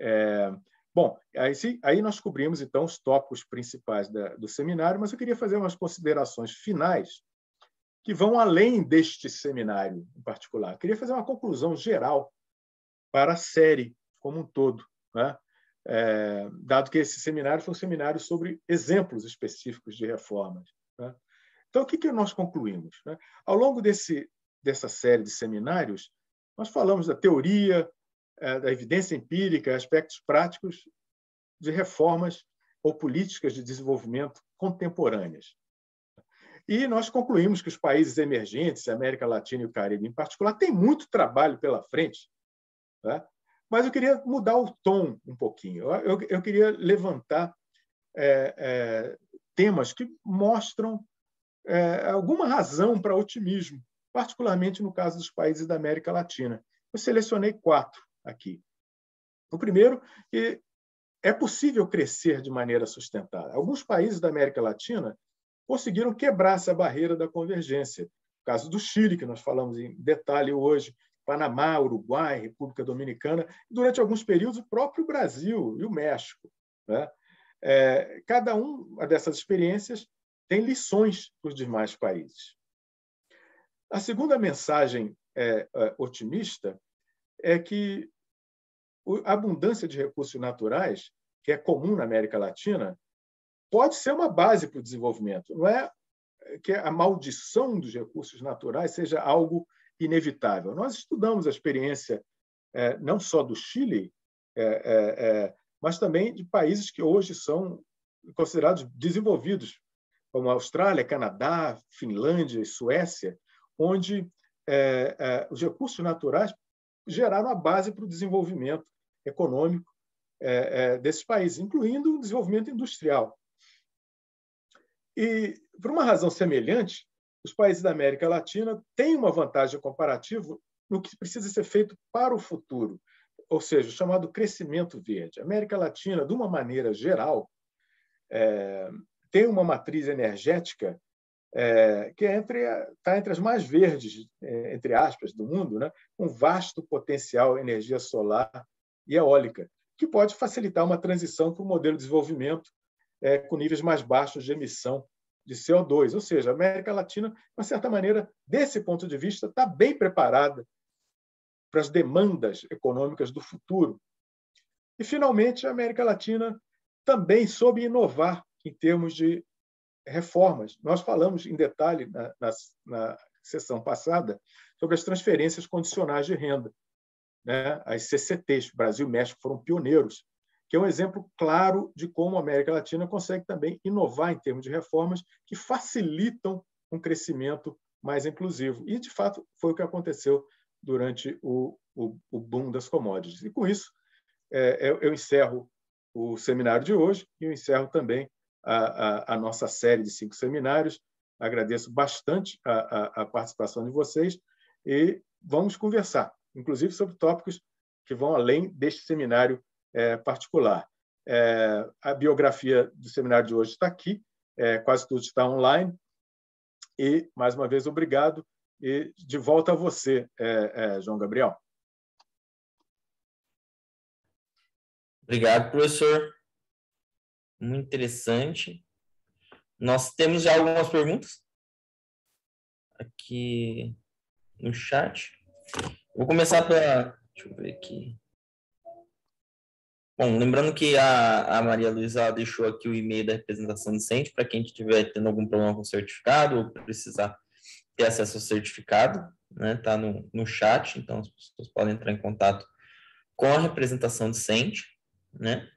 É, bom, aí, aí, nós cobrimos então os tópicos principais da, do seminário, mas eu queria fazer umas considerações finais que vão além deste seminário em particular. Eu queria fazer uma conclusão geral para a série como um todo, né? é, dado que esse seminário foi um seminário sobre exemplos específicos de reformas. Né? Então, o que, que nós concluímos? Né? Ao longo desse, dessa série de seminários, nós falamos da teoria, eh, da evidência empírica, aspectos práticos de reformas ou políticas de desenvolvimento contemporâneas. E nós concluímos que os países emergentes, América Latina e o Caribe em particular, têm muito trabalho pela frente. Né? Mas eu queria mudar o tom um pouquinho. Eu, eu, eu queria levantar é, é, temas que mostram é, alguma razão para otimismo, particularmente no caso dos países da América Latina. Eu selecionei quatro aqui. O primeiro que é possível crescer de maneira sustentável. Alguns países da América Latina conseguiram quebrar essa barreira da convergência. O caso do Chile, que nós falamos em detalhe hoje, Panamá, Uruguai, República Dominicana, durante alguns períodos o próprio Brasil e o México. Né? É, cada uma dessas experiências tem lições para os demais países. A segunda mensagem é, é otimista é que a abundância de recursos naturais, que é comum na América Latina, pode ser uma base para o desenvolvimento. Não é que a maldição dos recursos naturais seja algo inevitável. Nós estudamos a experiência é, não só do Chile, é, mas também de países que hoje são considerados desenvolvidos, como Austrália, Canadá, Finlândia e Suécia, onde é, é, os recursos naturais geraram a base para o desenvolvimento econômico é, é, desses países, incluindo o desenvolvimento industrial. E, por uma razão semelhante, os países da América Latina têm uma vantagem comparativa no que precisa ser feito para o futuro, ou seja, chamado crescimento verde. A América Latina, de uma maneira geral, é, tem uma matriz energética é, que está é tá entre, as mais verdes, é, entre aspas, do mundo, né? um vasto potencial de energia solar e eólica, que pode facilitar uma transição para um modelo de desenvolvimento é, com níveis mais baixos de emissão de CO2. Ou seja, a América Latina, de uma certa maneira, desse ponto de vista, está bem preparada para as demandas econômicas do futuro. E, finalmente, a América Latina também soube inovar em termos de reformas. Nós falamos em detalhe na, na, na sessão passada sobre as transferências condicionais de renda, né? as CCTs. Brasil e México foram pioneiros, que é um exemplo claro de como a América Latina consegue também inovar em termos de reformas que facilitam um crescimento mais inclusivo. E, de fato, foi o que aconteceu durante o, o, o boom das commodities. E com isso, é, eu, eu, encerro o seminário de hoje e eu encerro também a, a, a nossa série de cinco seminários. Agradeço bastante a, a participação de vocês e vamos conversar, inclusive sobre tópicos que vão além deste seminário é, particular. É, a biografia do seminário de hoje está aqui, é, quase tudo está online. E, mais uma vez, obrigado. E de volta a você, é, é, João Gabriel. Obrigado, professor. Muito interessante. Nós temos já algumas perguntas aqui no chat. Vou começar pela. Deixa eu ver aqui. Bom, lembrando que a, a Maria Luísa deixou aqui o e-mail da representação docente para quem estiver tendo algum problema com o certificado ou precisar ter acesso ao certificado, né? Tá no, no chat, então as pessoas podem entrar em contato com a representação decente, né?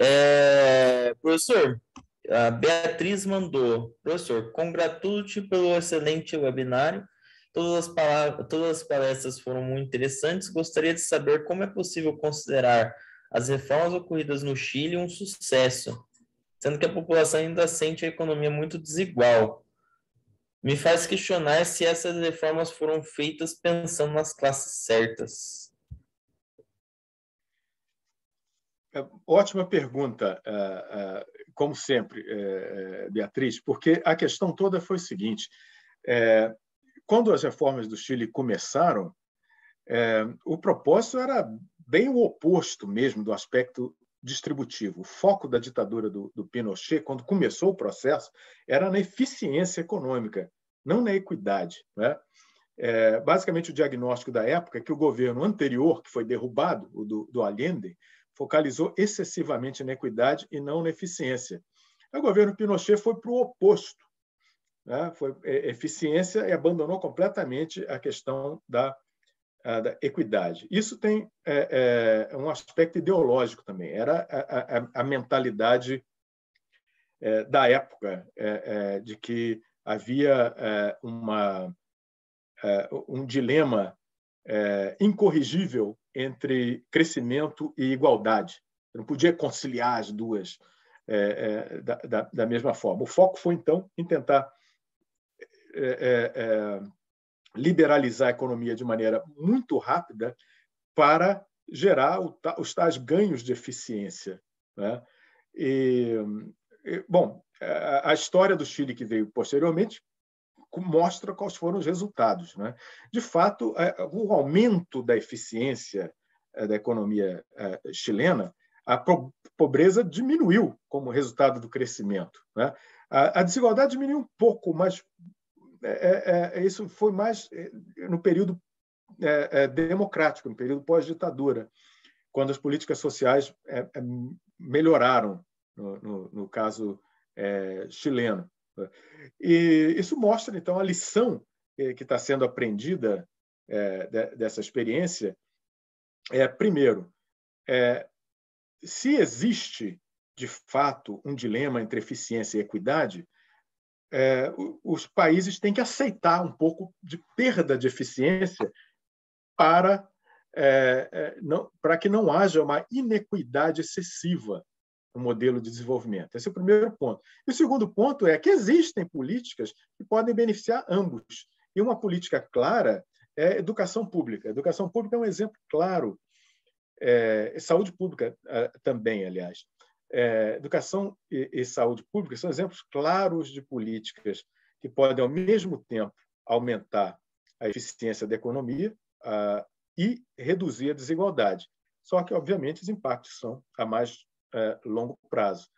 É, professor, a Beatriz mandou, professor, congratulo-te pelo excelente webinário. Todas as, palavras, todas as palestras foram muito interessantes. Gostaria de saber como é possível considerar as reformas ocorridas no Chile um sucesso, sendo que a população ainda sente a economia muito desigual me faz questionar se essas reformas foram feitas pensando nas classes certas. É, ótima pergunta, é, é, como sempre, Beatriz, porque a questão toda foi o seguinte: quando as reformas do Chile começaram, o propósito era bem o oposto mesmo do aspecto distributivo. O foco da ditadura do, do, Pinochet, quando começou o processo, era na eficiência econômica, não na equidade. Né? É, basicamente, o diagnóstico da época é que o governo anterior, que foi derrubado, o do, do Allende, focalizou excessivamente na equidade e não na eficiência. O governo Pinochet foi para o oposto. Né? Foi é, eficiência e abandonou completamente a questão da ah, da equidade. Isso tem é, é, é, um aspecto ideológico também, era a, a, a mentalidade é, da época, é, é, de que havia uma, um dilema incorrigível entre crescimento e igualdade. Não podia conciliar as duas da, da, da, mesma forma. O foco foi, então, em tentar liberalizar a economia de maneira muito rápida para gerar os tais ganhos de eficiência. Né? E, e, bom, a história do Chile que veio posteriormente mostra quais foram os resultados. Né? De fato, é, o aumento da eficiência é, da economia é, chilena, a pobreza diminuiu como resultado do crescimento. Né? A desigualdade diminuiu um pouco, mas é, é, é, isso foi mais é, no período é, democrático, no período pós-ditadura, quando as políticas sociais melhoraram, no, no, no caso chileno. E isso mostra, então, a lição que está sendo aprendida dessa experiência é, primeiro, é, se existe de fato um dilema entre eficiência e equidade, é, os países têm que aceitar um pouco de perda de eficiência para, é, é, não, para que não haja uma inequidade excessiva no modelo de desenvolvimento. Esse é o primeiro ponto. E o segundo ponto é que existem políticas que podem beneficiar ambos. E uma política clara é educação pública. educação pública é um exemplo claro. É, saúde pública ah, também, aliás. É, educação e, e, saúde pública são exemplos claros de políticas que podem, ao mesmo tempo, aumentar a eficiência da economia a, e reduzir a desigualdade. Só que, obviamente, os impactos são a mais é, longo prazo.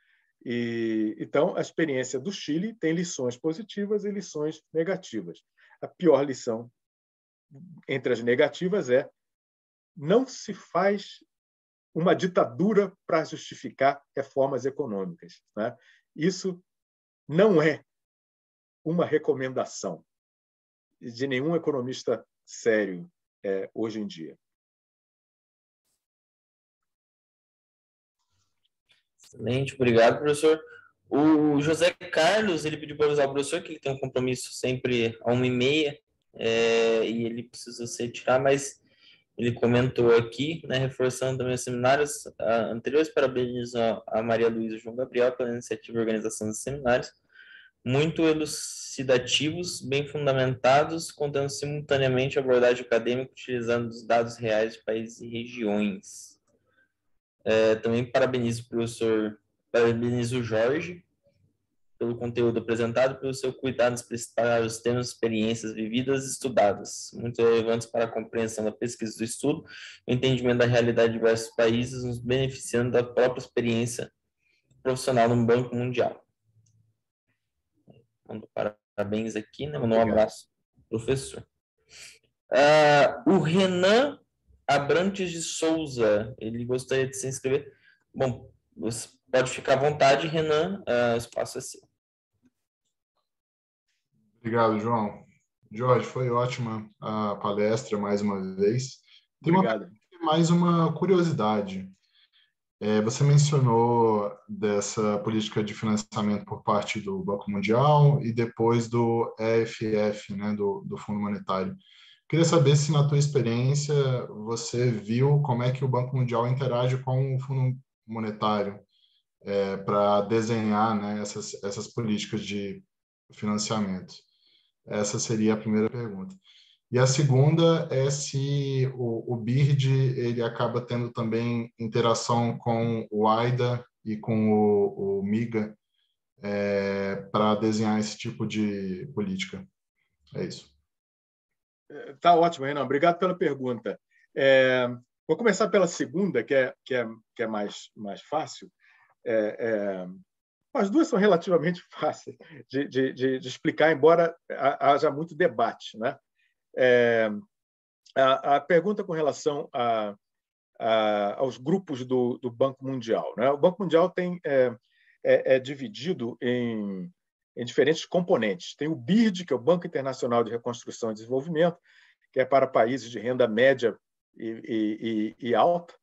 E, então, a experiência do Chile tem lições positivas e lições negativas. A pior lição entre as negativas é não se faz uma ditadura para justificar reformas econômicas. Né? Isso não é uma recomendação de nenhum economista sério é, hoje em dia. Excelente, obrigado, professor. O José Carlos ele pediu para usar o professor que ele tem um compromisso sempre a uma e meia é, e ele precisa se tirar, mas ele comentou aqui, né, reforçando também os seminários ah, anteriores, parabenizo a Maria Luísa João Gabriel pela iniciativa e organização dos seminários, muito elucidativos, bem fundamentados, contendo simultaneamente a abordagem acadêmica utilizando os dados reais de países e regiões. É, também parabenizo o professor, parabenizo o Jorge pelo conteúdo apresentado, pelo seu cuidado de explicitar os temas, experiências vividas e estudadas, muito relevantes para a compreensão da pesquisa do estudo, o entendimento da realidade de diversos países, nos beneficiando da própria experiência profissional no Banco Mundial. Mando parabéns aqui, né? Mando um abraço, professor. Uh, o Renan Abrantes de Souza, ele gostaria de se inscrever. Bom, você pode ficar à vontade, Renan, uh, o espaço é seu. Obrigado, João. Jorge, foi ótima a palestra mais uma vez. Tem Obrigado. Uma, mais uma curiosidade. É, você mencionou dessa política de financiamento por parte do Banco Mundial e depois do EFF, né, do, do Fundo Monetário. Queria saber se, na tua experiência, você viu como é que o Banco Mundial interage com o Fundo Monetário é, para desenhar né, essas, essas políticas de financiamento. Essa seria a primeira pergunta. E a segunda é se o, o BIRD ele acaba tendo também interação com o AIDA e com o, o MIGA é, para desenhar esse tipo de política. É isso. É, tá ótimo, Renan. Obrigado pela pergunta. É, vou começar pela segunda, que é, que é, que é mais, mais fácil. É, é as duas são relativamente *laughs* fáceis de, de, de, de explicar, embora haja muito debate. Né? É, a, a, pergunta com relação a, a, aos grupos do, do, Banco Mundial. Né? O Banco Mundial tem, é, é, é dividido em, em, diferentes componentes. Tem o BIRD, que é o Banco Internacional de Reconstrução e Desenvolvimento, que é para países de renda média e, e, e alta.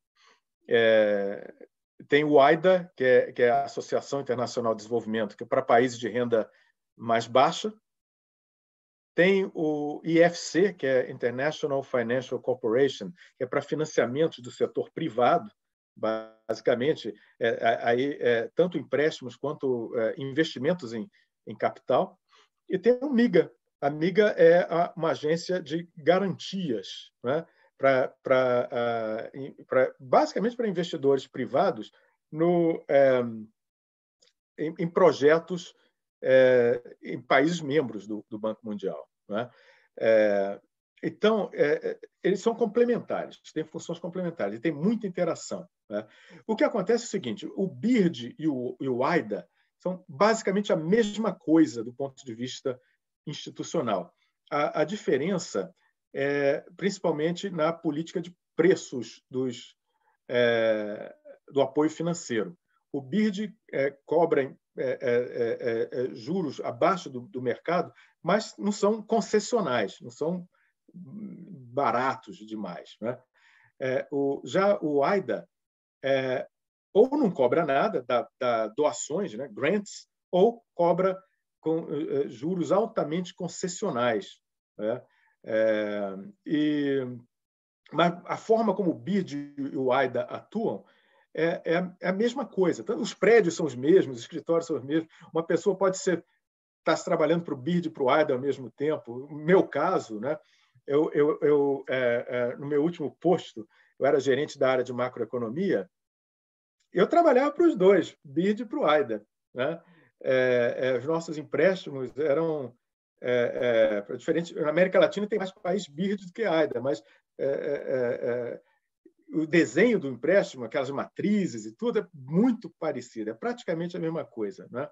É, tem o AIDA, que é, que é a Associação Internacional de Desenvolvimento, que é para países de renda mais baixa. Tem o IFC, que é International Financial Corporation, que é para financiamento do setor privado, basicamente, é, é aí, é, tanto empréstimos quanto é, investimentos em, em capital. E tem o MIGA. A MIGA é a, uma agência de garantias, né? para ah, basicamente para investidores privados no, é, em, em, projetos é, em países membros do, do Banco Mundial. Né? É, eh, então, eles são complementares, têm funções complementares e tem muita interação. Né? O que acontece é o seguinte: o BIRD e o, e o AIDA são basicamente a mesma coisa do ponto de vista institucional. A, a diferença é, principalmente na política de preços dos, é, do apoio financeiro. O BIRD é, cobra é, é, é, juros abaixo do, do, mercado, mas não são concessionais, não são baratos demais. Né? O, já o AIDA ou não cobra nada, dá, doações, né, grants, ou cobra com, juros altamente concessionais. Né? É, e, mas a forma como o BID e o AIDA atuam é, é, é a mesma coisa. Os prédios são os mesmos, os escritórios são os mesmos. Uma pessoa pode ser estar tá trabalhando para o BID e para o AIDA ao mesmo tempo. No meu caso, né, eu, eu, eu é, é, no meu último posto, eu era gerente da área de macroeconomia, eu trabalhava para os dois, BID e para o AIDA. Né? É, é, os nossos empréstimos eram é, é, diferente, na América Latina tem mais países birdos do que AIDA, mas é, é, é, é, o desenho do empréstimo, aquelas matrizes e tudo, é muito parecido, é praticamente a mesma coisa. Né?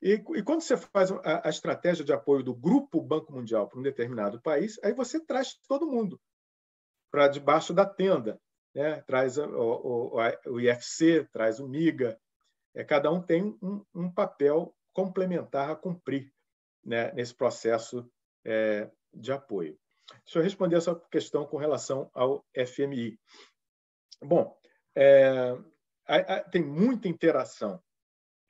E, e quando você faz a, a, estratégia de apoio do Grupo Banco Mundial para um determinado país, aí você traz todo mundo para debaixo da tenda. Né? Traz o, o, o, IFC, traz o MIGA, é, cada um tem um, um papel complementar a cumprir né, nesse processo é, de apoio. Deixa eu responder essa questão com relação ao FMI. Bom, é, a, a, tem muita interação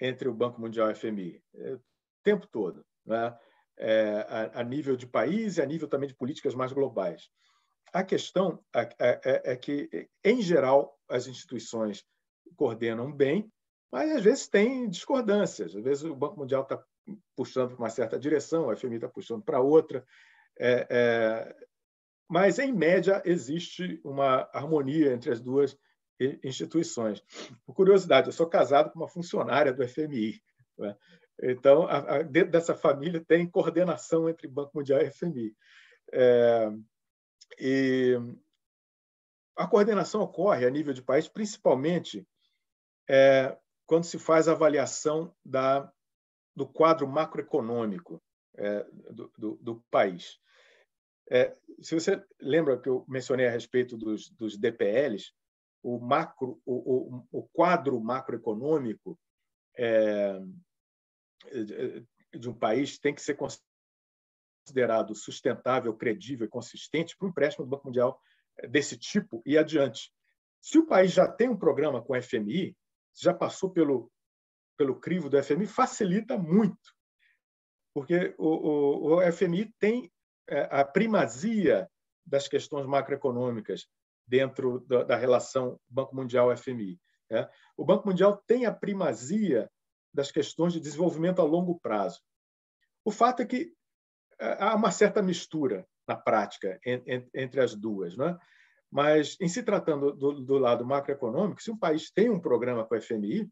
entre o Banco Mundial e o FMI, é, o tempo todo, né? É, a, a, nível de país e a nível também de políticas mais globais. A questão é, é que, em geral, as instituições coordenam bem, mas às vezes tem discordâncias. Às vezes o Banco Mundial está puxando para uma certa direção, o FMI está puxando para outra. É, é, mas, em média, existe uma harmonia entre as duas instituições. Por curiosidade, eu sou casado com uma funcionária do FMI. Né? Então, a, a, dentro dessa família tem coordenação entre Banco Mundial e FMI. É, e a coordenação ocorre a nível de país, principalmente é, quando se faz avaliação da do quadro macroeconômico é, do, do, do, país. É, se você lembra que eu mencionei a respeito dos, dos DPLs, o, macro, o, o, o quadro macroeconômico é, de, é, de um país tem que ser considerado sustentável, credível e consistente para o empréstimo do Banco Mundial desse tipo e adiante. Se o país já tem um programa com o FMI, já passou pelo pelo crivo do FMI facilita muito, porque o, o, o FMI tem é, a primazia das questões macroeconômicas dentro da, da relação Banco Mundial-FMI. Né? O Banco Mundial tem a primazia das questões de desenvolvimento a longo prazo. O fato é que é, há uma certa mistura na prática entre as duas. é? Mas, em se tratando do, do lado macroeconômico, se um país tem um programa com o FMI,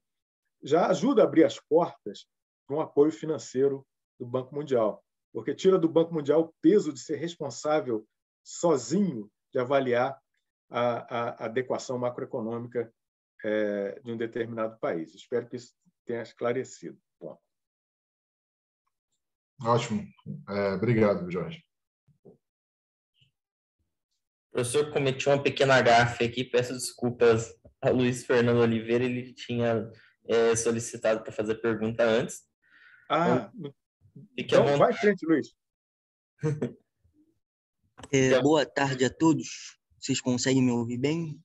já ajuda a abrir as portas para um apoio financeiro do Banco Mundial, porque tira do Banco Mundial o peso de ser responsável sozinho de avaliar a, a adequação macroeconômica é, de um determinado país. Espero que isso tenha esclarecido. Bom. Ótimo. É, obrigado, Jorge. Professor, cometi uma pequena gafe aqui, peço desculpas a Luiz Fernando Oliveira, ele tinha é, solicitado para fazer pergunta antes. Ah, então, então bom... vai frente, Luiz. *laughs* é, boa tarde a todos. Vocês conseguem me ouvir bem?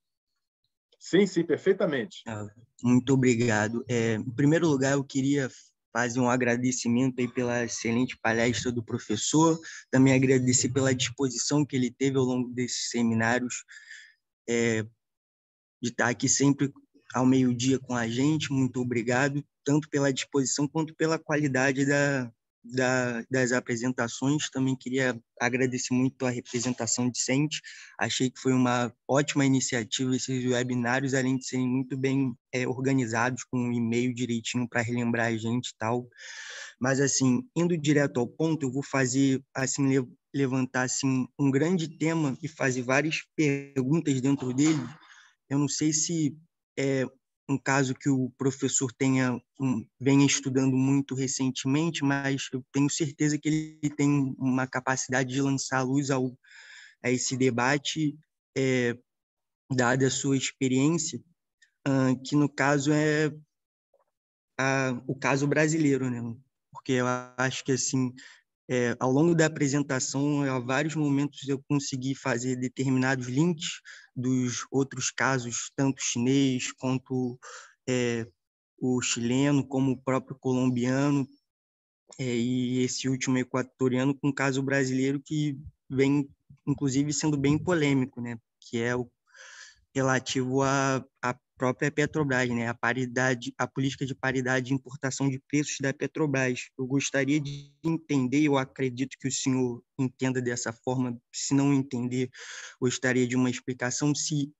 Sim, sim, perfeitamente. Ah, muito obrigado. É, em primeiro lugar, eu queria fazer um agradecimento aí pela excelente palestra do professor, também agradecer pela disposição que ele teve ao longo desses seminários, é, de estar aqui sempre ao meio-dia com a gente. Muito obrigado, tanto pela disposição quanto pela qualidade da, da, das apresentações. Também queria agradecer muito a representação decente Achei que foi uma ótima iniciativa esses webinários, além de serem muito bem é, organizados, com um e-mail direitinho para relembrar a gente e tal. Mas, assim, indo direto ao ponto, eu vou fazer, assim, le levantar assim, um grande tema e fazer várias perguntas dentro dele. Eu não sei se é um caso que o professor tenha um, venha estudando muito recentemente, mas eu tenho certeza que ele tem uma capacidade de lançar luz ao, a esse debate, é, dada a sua experiência, uh, que no caso é a, o caso brasileiro, né? Porque eu acho que assim é, ao longo da apresentação, a vários momentos eu consegui fazer determinados links dos outros casos, tanto chinês quanto é, o chileno, como o próprio colombiano, é, e esse último equatoriano com o caso brasileiro que vem, inclusive, sendo bem polêmico, né? que é o relativo à, própria Petrobras, né? a, paridade, a política de paridade de importação de preços da Petrobras. Eu gostaria de entender, eu acredito que o senhor entenda dessa forma, se não entender, gostaria de uma explicação se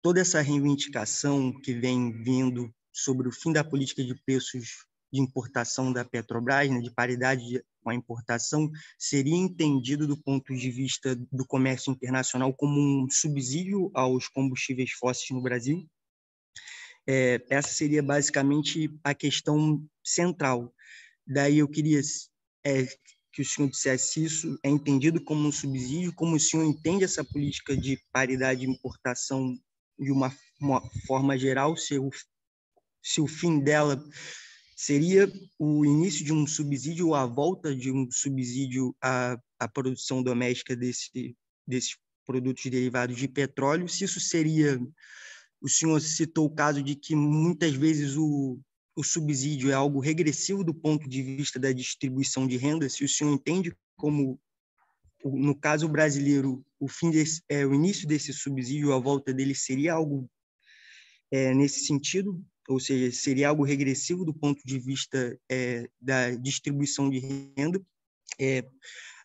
toda essa reivindicação que vem vindo sobre o fim da política de preços de importação da Petrobras, né, de paridade com a importação, seria entendido do ponto de vista do comércio internacional como um subsídio aos combustíveis fósseis no Brasil? É, essa seria basicamente a questão central. Daí eu queria é, que o senhor dissesse isso é entendido como um subsídio, como o senhor entende essa política de paridade de importação de uma, uma forma geral, se o, se o fim dela seria o início de um subsídio, a volta de um subsídio à, à produção doméstica desse, desses produtos derivados de petróleo, se isso seria. O senhor citou o caso de que muitas vezes o, o subsídio é algo regressivo do ponto de vista da distribuição de renda, se o senhor entende como, no caso brasileiro, o, fim desse, é, o início desse subsídio, a volta dele seria algo é, nesse sentido? ou seja, seria algo regressivo do ponto de vista é, da distribuição de renda. É,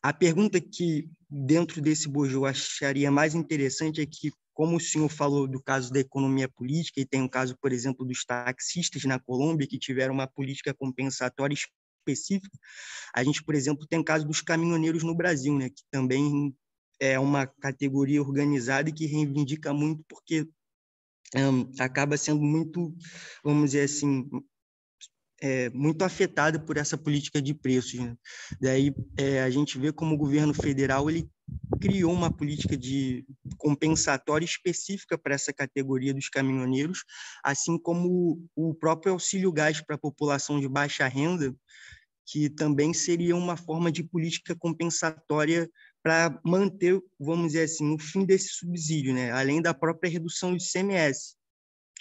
a pergunta que, dentro desse bojo, eu acharia mais interessante é que, como o senhor falou do caso da economia política, e tem o um caso, por exemplo, dos taxistas na Colômbia, que tiveram uma política compensatória específica, a gente, por exemplo, tem o caso dos caminhoneiros no Brasil, né, que também é uma categoria organizada e que reivindica muito porque um, acaba sendo muito, vamos dizer assim, é, muito afetada por essa política de preços. Né? Daí é, a gente vê como o governo federal ele criou uma política de compensatória específica para essa categoria dos caminhoneiros, assim como o próprio auxílio gás para a população de baixa renda, que também seria uma forma de política compensatória para manter, vamos dizer assim, o fim desse subsídio, né? além da própria redução do CMS,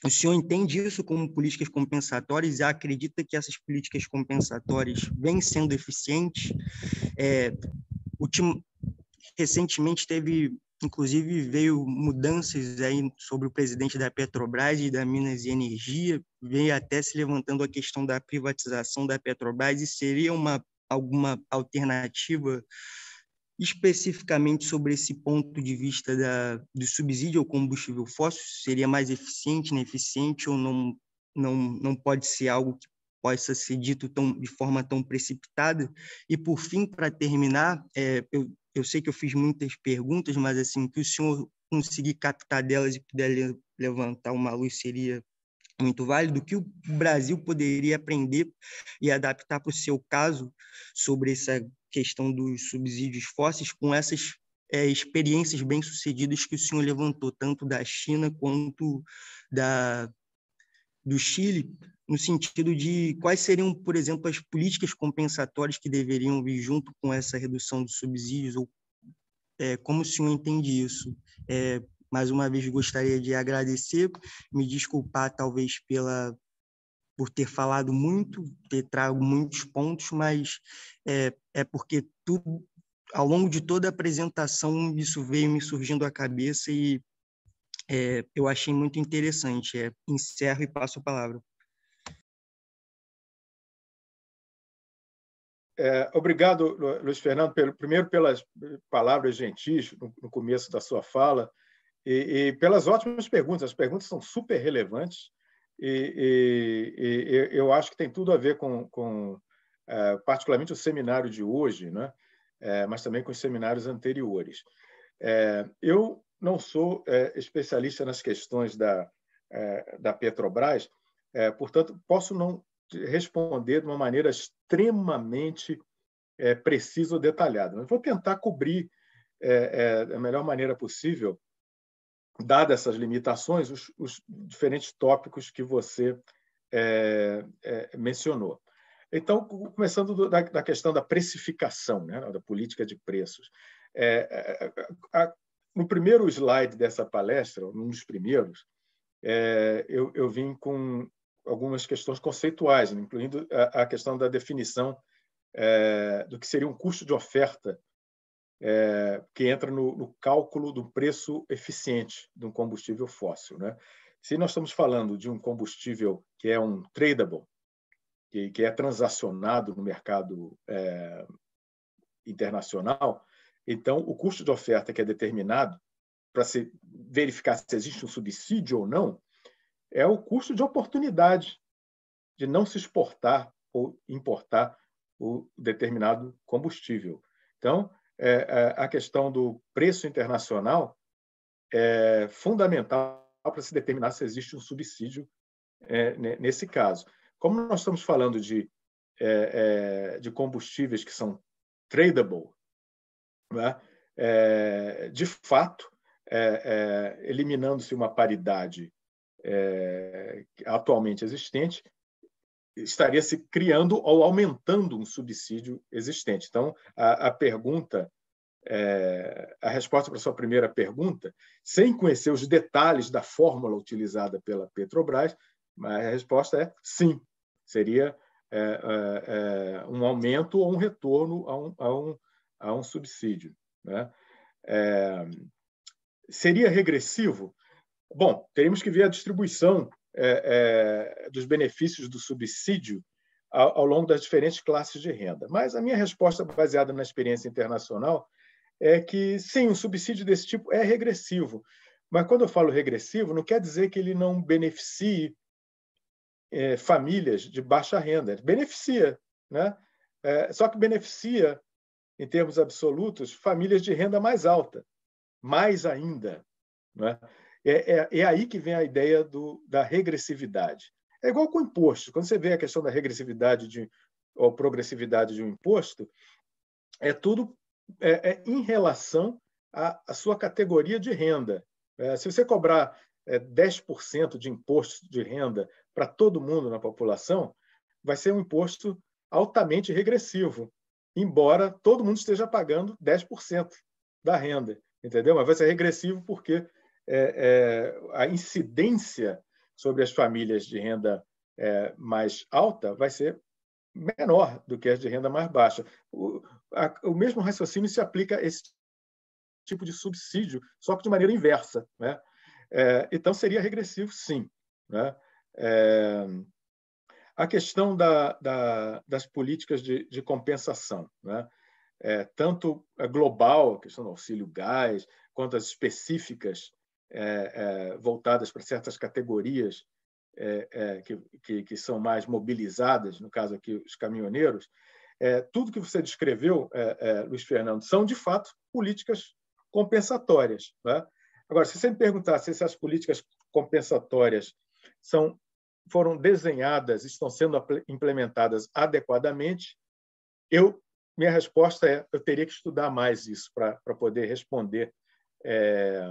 O senhor entende isso como políticas compensatórias e acredita que essas políticas compensatórias vêm sendo eficientes? É, ultim, recentemente teve, inclusive, veio mudanças aí sobre o presidente da Petrobras e da Minas e Energia, veio até se levantando a questão da privatização da Petrobras e seria uma alguma alternativa especificamente sobre esse ponto de vista da, do subsídio ao combustível fóssil, seria mais eficiente, ineficiente ou não, não, não pode ser algo que possa ser dito tão, de forma tão precipitada. E, por fim, para terminar, é, eu, eu sei que eu fiz muitas perguntas, mas assim que o senhor conseguir captar delas e puder le, levantar uma luz seria muito válido, o que o Brasil poderia aprender e adaptar para o seu caso sobre essa questão dos subsídios fósseis com essas é, experiências bem-sucedidas que o senhor levantou, tanto da China quanto da, do Chile, no sentido de quais seriam, por exemplo, as políticas compensatórias que deveriam vir junto com essa redução dos subsídios, ou é, como o senhor entende isso? É, mais uma vez, gostaria de agradecer, me desculpar, talvez, pela por ter falado muito, ter trago muitos pontos, mas é, é porque tudo, ao longo de toda a apresentação isso veio me surgindo à cabeça e é, eu achei muito interessante. É, encerro e passo a palavra. É, obrigado, Luiz Fernando, pelo, primeiro pelas palavras gentis no, no começo da sua fala e, e, pelas ótimas perguntas. As perguntas são super relevantes e, e, e, eu acho que tem tudo a ver com, com é, particularmente o seminário de hoje, né? É, mas também com os seminários anteriores. É, eu não sou especialista nas questões da, da Petrobras, portanto, posso não responder de uma maneira extremamente precisa ou detalhada. Mas vou tentar cobrir da melhor maneira possível dadas essas limitações, os, os, diferentes tópicos que você é, é, mencionou. Então, começando do, da, da, questão da precificação, né, da política de preços. É, a, é, é, a, no primeiro slide dessa palestra, um dos primeiros, é, eu, eu, vim com algumas questões conceituais, incluindo a, a questão da definição do que seria um custo de oferta é, que entra no, no, cálculo do preço eficiente de um combustível fóssil. Né? Se nós estamos falando de um combustível que é um tradable, que, que é transacionado no mercado é, internacional, então o custo de oferta que é determinado para se verificar se existe um subsídio ou não é o custo de oportunidade de não se exportar ou importar o determinado combustível. Então, é, é, a questão do preço internacional é fundamental para se determinar se existe um subsídio é, nesse caso. Como nós estamos falando de, é, é de combustíveis que são tradable, né? É, de fato, eliminando-se uma paridade atualmente existente, estaria se criando ou aumentando um subsídio existente. Então, a, a pergunta, é, a resposta para a sua primeira pergunta, sem conhecer os detalhes da fórmula utilizada pela Petrobras, a resposta é sim, seria é, é, é um aumento ou um retorno a um, a um, a um subsídio. Né? É, seria regressivo? Bom, teríamos que ver a distribuição é, é, dos benefícios do subsídio ao, ao, longo das diferentes classes de renda. Mas a minha resposta, baseada na experiência internacional, é que sim, um subsídio desse tipo é regressivo. Mas quando eu falo regressivo, não quer dizer que ele não beneficie é, famílias de baixa renda. beneficia, né? É, só que beneficia, em termos absolutos, famílias de renda mais alta, mais ainda. Né? É, é, é aí que vem a ideia do, da regressividade. É igual com o imposto. Quando você vê a questão da regressividade de, ou progressividade de um imposto, é tudo é, é em relação à, à, sua categoria de renda. É, se você cobrar é, 10% de imposto de renda para todo mundo na população, vai ser um imposto altamente regressivo, embora todo mundo esteja pagando 10% da renda, entendeu? Mas vai ser regressivo porque é, é, a incidência sobre as famílias de renda é, mais alta vai ser menor do que as de renda mais baixa. O, a, o mesmo raciocínio se aplica a esse tipo de subsídio, só que de maneira inversa. Né? É, então, seria regressivo, sim. Né? É, a questão da, da, das políticas de, de compensação, né? é, tanto a global, a questão do auxílio gás, quanto as específicas é, é, voltadas para certas categorias é, é, que, que, que, são mais mobilizadas, no caso aqui os caminhoneiros, tudo que você descreveu, Luiz Fernando, são de fato políticas compensatórias. Né? Agora, se você me perguntar se essas políticas compensatórias são foram desenhadas, estão sendo implementadas adequadamente, eu minha resposta é eu teria que estudar mais isso para poder responder é,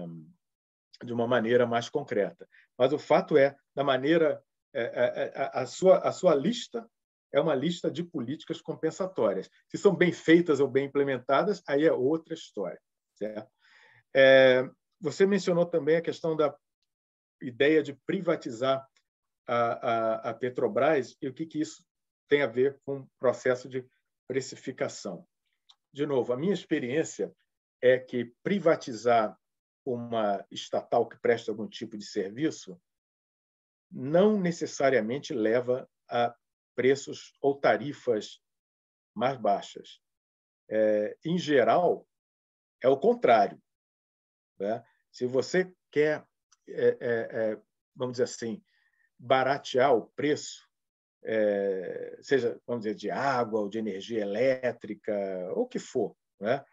de uma maneira mais concreta. Mas o fato é, da maneira é, é, é, a, sua, a sua lista é uma lista de políticas compensatórias. Se são bem feitas ou bem implementadas, aí é outra história. Certo? É, você mencionou também a questão da ideia de privatizar a, a, a Petrobras e o que, que isso tem a ver com o processo de precificação. De novo, a minha experiência é que privatizar uma estatal que presta algum tipo de serviço não necessariamente leva a preços ou tarifas mais baixas. É, em geral, é o contrário. Né? Se você quer, é, é, é vamos dizer assim, baratear o preço, é, seja, vamos dizer, de água ou de energia elétrica, ou o que for, né?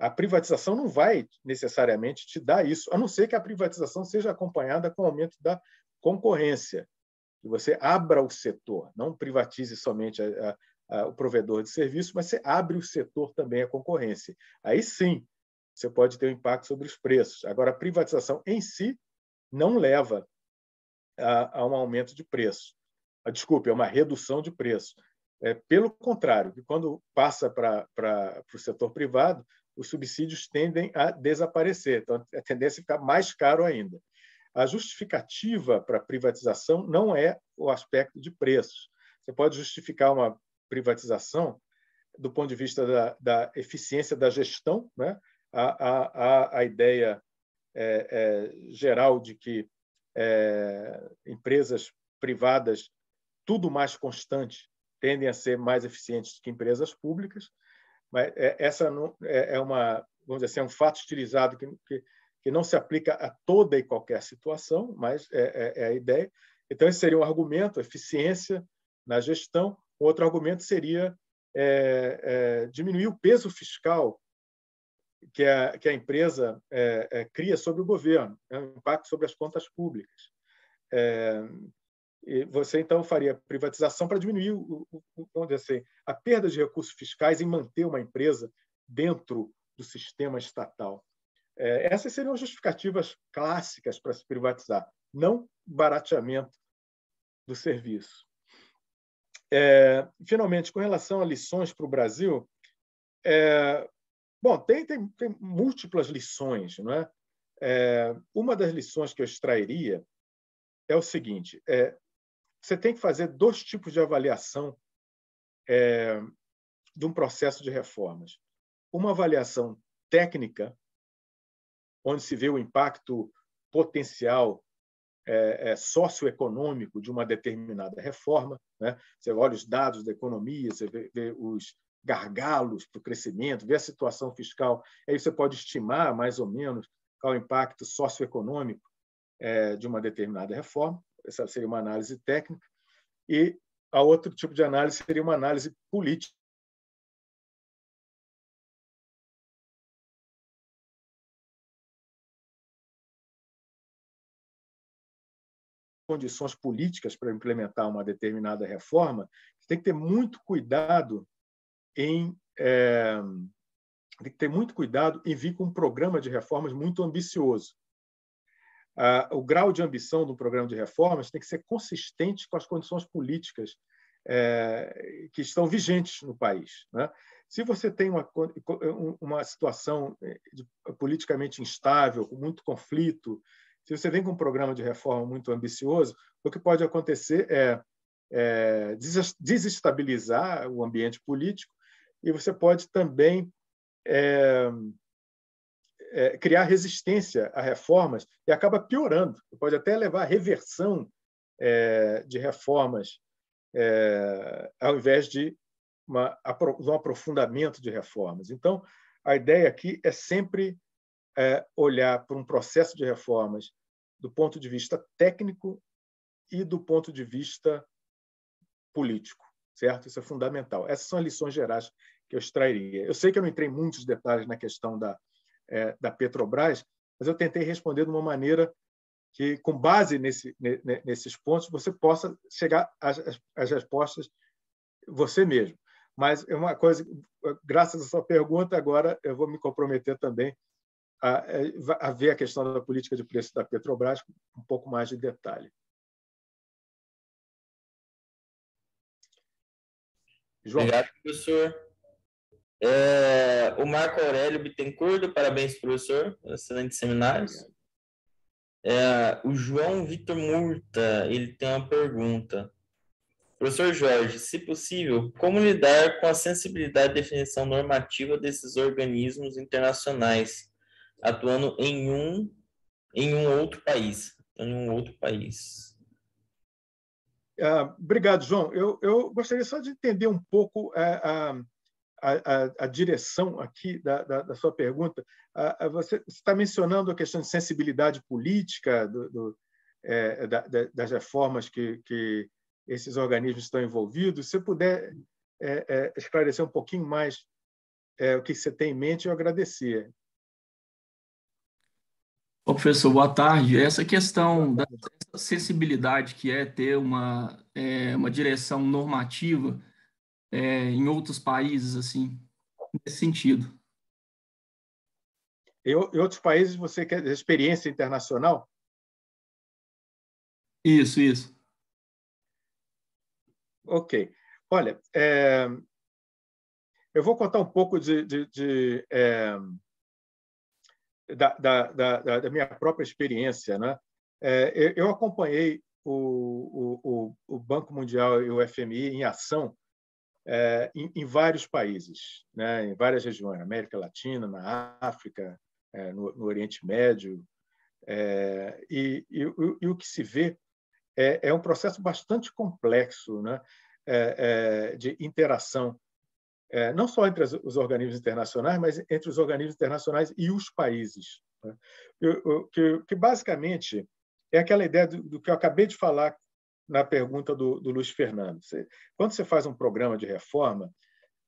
A privatização não vai necessariamente te dar isso, a não ser que a privatização seja acompanhada com o aumento da concorrência, que você abra o setor, não privatize somente a, a, a, o provedor de serviço, mas você abre o setor também à concorrência. Aí sim, você pode ter um impacto sobre os preços. Agora, a privatização em si não leva a, um aumento de preço. Ah, desculpe, é uma redução de preço. É, pelo contrário, quando passa para o setor privado, os subsídios tendem a desaparecer, então a tendência é ficar mais caro ainda. A justificativa para a privatização não é o aspecto de preços. Você pode justificar uma privatização do ponto de vista da, da eficiência da gestão, né? a, a, a ideia é, é, geral de que é, empresas privadas, tudo mais constante, tendem a ser mais eficientes que empresas públicas mas é, essa não, é, é, uma, vamos dizer assim, é um fato estilizado que, que, que, não se aplica a toda e qualquer situação, mas é, é, é a ideia. Então, esse seria um argumento, eficiência na gestão. Outro argumento seria é, é, diminuir o peso fiscal que a, que a empresa cria sobre o governo, né, o impacto sobre as contas públicas você então faria privatização para diminuir o, o, vamos assim, a perda de recursos fiscais em manter uma empresa dentro do sistema estatal. É, essas seriam justificativas clássicas para se privatizar, não barateamento do serviço. É, finalmente, com relação a lições para o Brasil, é, bom, tem, tem, tem, múltiplas lições. Não é? é uma das lições que eu extrairia é o seguinte: é, você tem que fazer dois tipos de avaliação é, de um processo de reformas. Uma avaliação técnica, onde se vê o impacto potencial é, é, socioeconômico de uma determinada reforma. Né? Você olha os dados da economia, você vê, vê os gargalos para o crescimento, vê a situação fiscal, aí você pode estimar mais ou menos qual é o impacto socioeconômico é, de uma determinada reforma essa seria uma análise técnica, e a outro tipo de análise seria uma análise política. condições políticas para implementar uma determinada reforma, tem que ter muito cuidado em é, tem que ter muito cuidado em vir com um programa de reformas muito ambicioso. Uh, o grau de ambição do programa de reformas tem que ser consistente com as condições políticas é, que estão vigentes no país. Né? Se você tem uma, uma situação é, de, politicamente instável, com muito conflito, se você vem com um programa de reforma muito ambicioso, o que pode acontecer é, é desestabilizar o ambiente político e você pode também é, é, criar resistência a reformas e acaba piorando, pode até levar à reversão é, de reformas, é, ao invés de uma, um aprofundamento de reformas. Então, a ideia aqui é sempre é, olhar para um processo de reformas do ponto de vista técnico e do ponto de vista político, certo? Isso é fundamental. Essas são as lições gerais que eu extrairia. Eu sei que eu não entrei em muitos detalhes na questão da, é, da Petrobras, mas eu tentei responder de uma maneira que, com base nesse, nesses pontos, você possa chegar às, às respostas você mesmo. Mas é uma coisa, graças à sua pergunta, agora eu vou me comprometer também a, a ver a questão da política de preço da Petrobras com um pouco mais de detalhe. João. Obrigado, professor. É, o Marco Aurélio Bittencourt, parabéns, professor, excelente seminários. É, o João Vitor Murta, ele tem uma pergunta. Professor Jorge, se possível, como lidar com a sensibilidade e definição normativa desses organismos internacionais atuando em um em um outro país, em um outro país? Ah, obrigado, João. Eu, eu gostaria só de entender um pouco é, a a, a, direção aqui da, da, da sua pergunta. A, você está mencionando a questão de sensibilidade política do, do, é, da, das reformas que, que, esses organismos estão envolvidos. Se puder é, é, esclarecer um pouquinho mais é, o que você tem em mente, eu agradecer. Ô, professor, boa tarde. Essa questão da sensibilidade que é ter uma, é, uma direção normativa é, em outros países, assim, nesse sentido. Em outros países, você quer experiência internacional? Isso, isso. Ok. Olha, é... eu vou contar um pouco de, de, de é... da, da, da, da, minha própria experiência. Né? É, eu acompanhei o, o, o Banco Mundial e o FMI em ação é, em, em, vários países, né? em várias regiões, na América Latina, na África, é, no, no, Oriente Médio. É, e, e, e, o que se vê é, é, um processo bastante complexo né? É, é, de interação, não só entre as, os organismos internacionais, mas entre os organismos internacionais e os países. Né? Eu, eu, que, que, basicamente, é aquela ideia do, do que eu acabei de falar na pergunta do, do Luiz Fernando. Você, quando você faz um programa de reforma,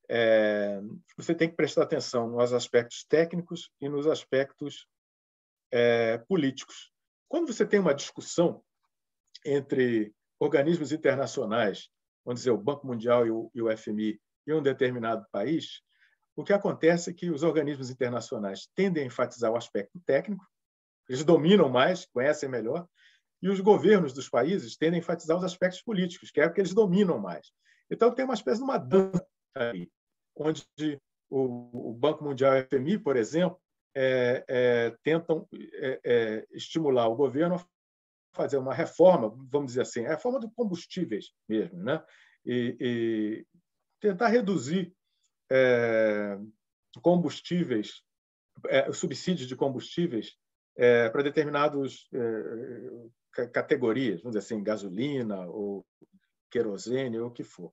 é, você tem que prestar atenção nos aspectos técnicos e nos aspectos é, políticos. Quando você tem uma discussão entre organismos internacionais, vamos dizer, o Banco Mundial e o, e o FMI, e um determinado país, o que acontece é que os organismos internacionais tendem a enfatizar o aspecto técnico, eles dominam mais, conhecem melhor, e os governos dos países tendem a enfatizar os aspectos políticos, que é o que eles dominam mais. Então, tem uma espécie de uma dança aí, onde o, o Banco Mundial e o FMI, por exemplo, é, é, tentam é, é, estimular o governo a fazer uma reforma, vamos dizer assim, a reforma dos combustíveis mesmo, né? e, e tentar reduzir é, combustíveis, é, subsídios de combustíveis para determinados categorias, vamos dizer assim, gasolina ou querosene ou o que for.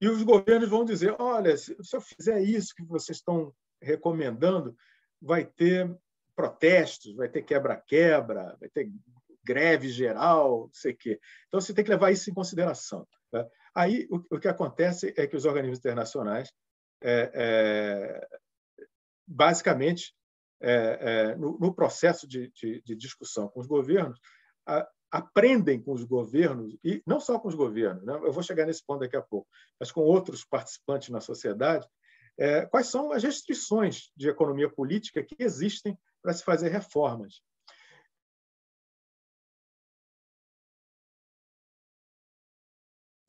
E os governos vão dizer: olha, se eu fizer isso que vocês estão recomendando, vai ter protestos, vai ter quebra-quebra, vai ter greve geral, não sei o quê. Então você tem que levar isso em consideração. Né? Aí o, que acontece é que os organismos internacionais, é, é, basicamente, é, é no, no, processo de, de, de discussão com os governos, a, aprendem com os governos, e não só com os governos, né? eu vou chegar nesse ponto daqui a pouco, mas com outros participantes na sociedade, é, quais são as restrições de economia política que existem para se fazer reformas.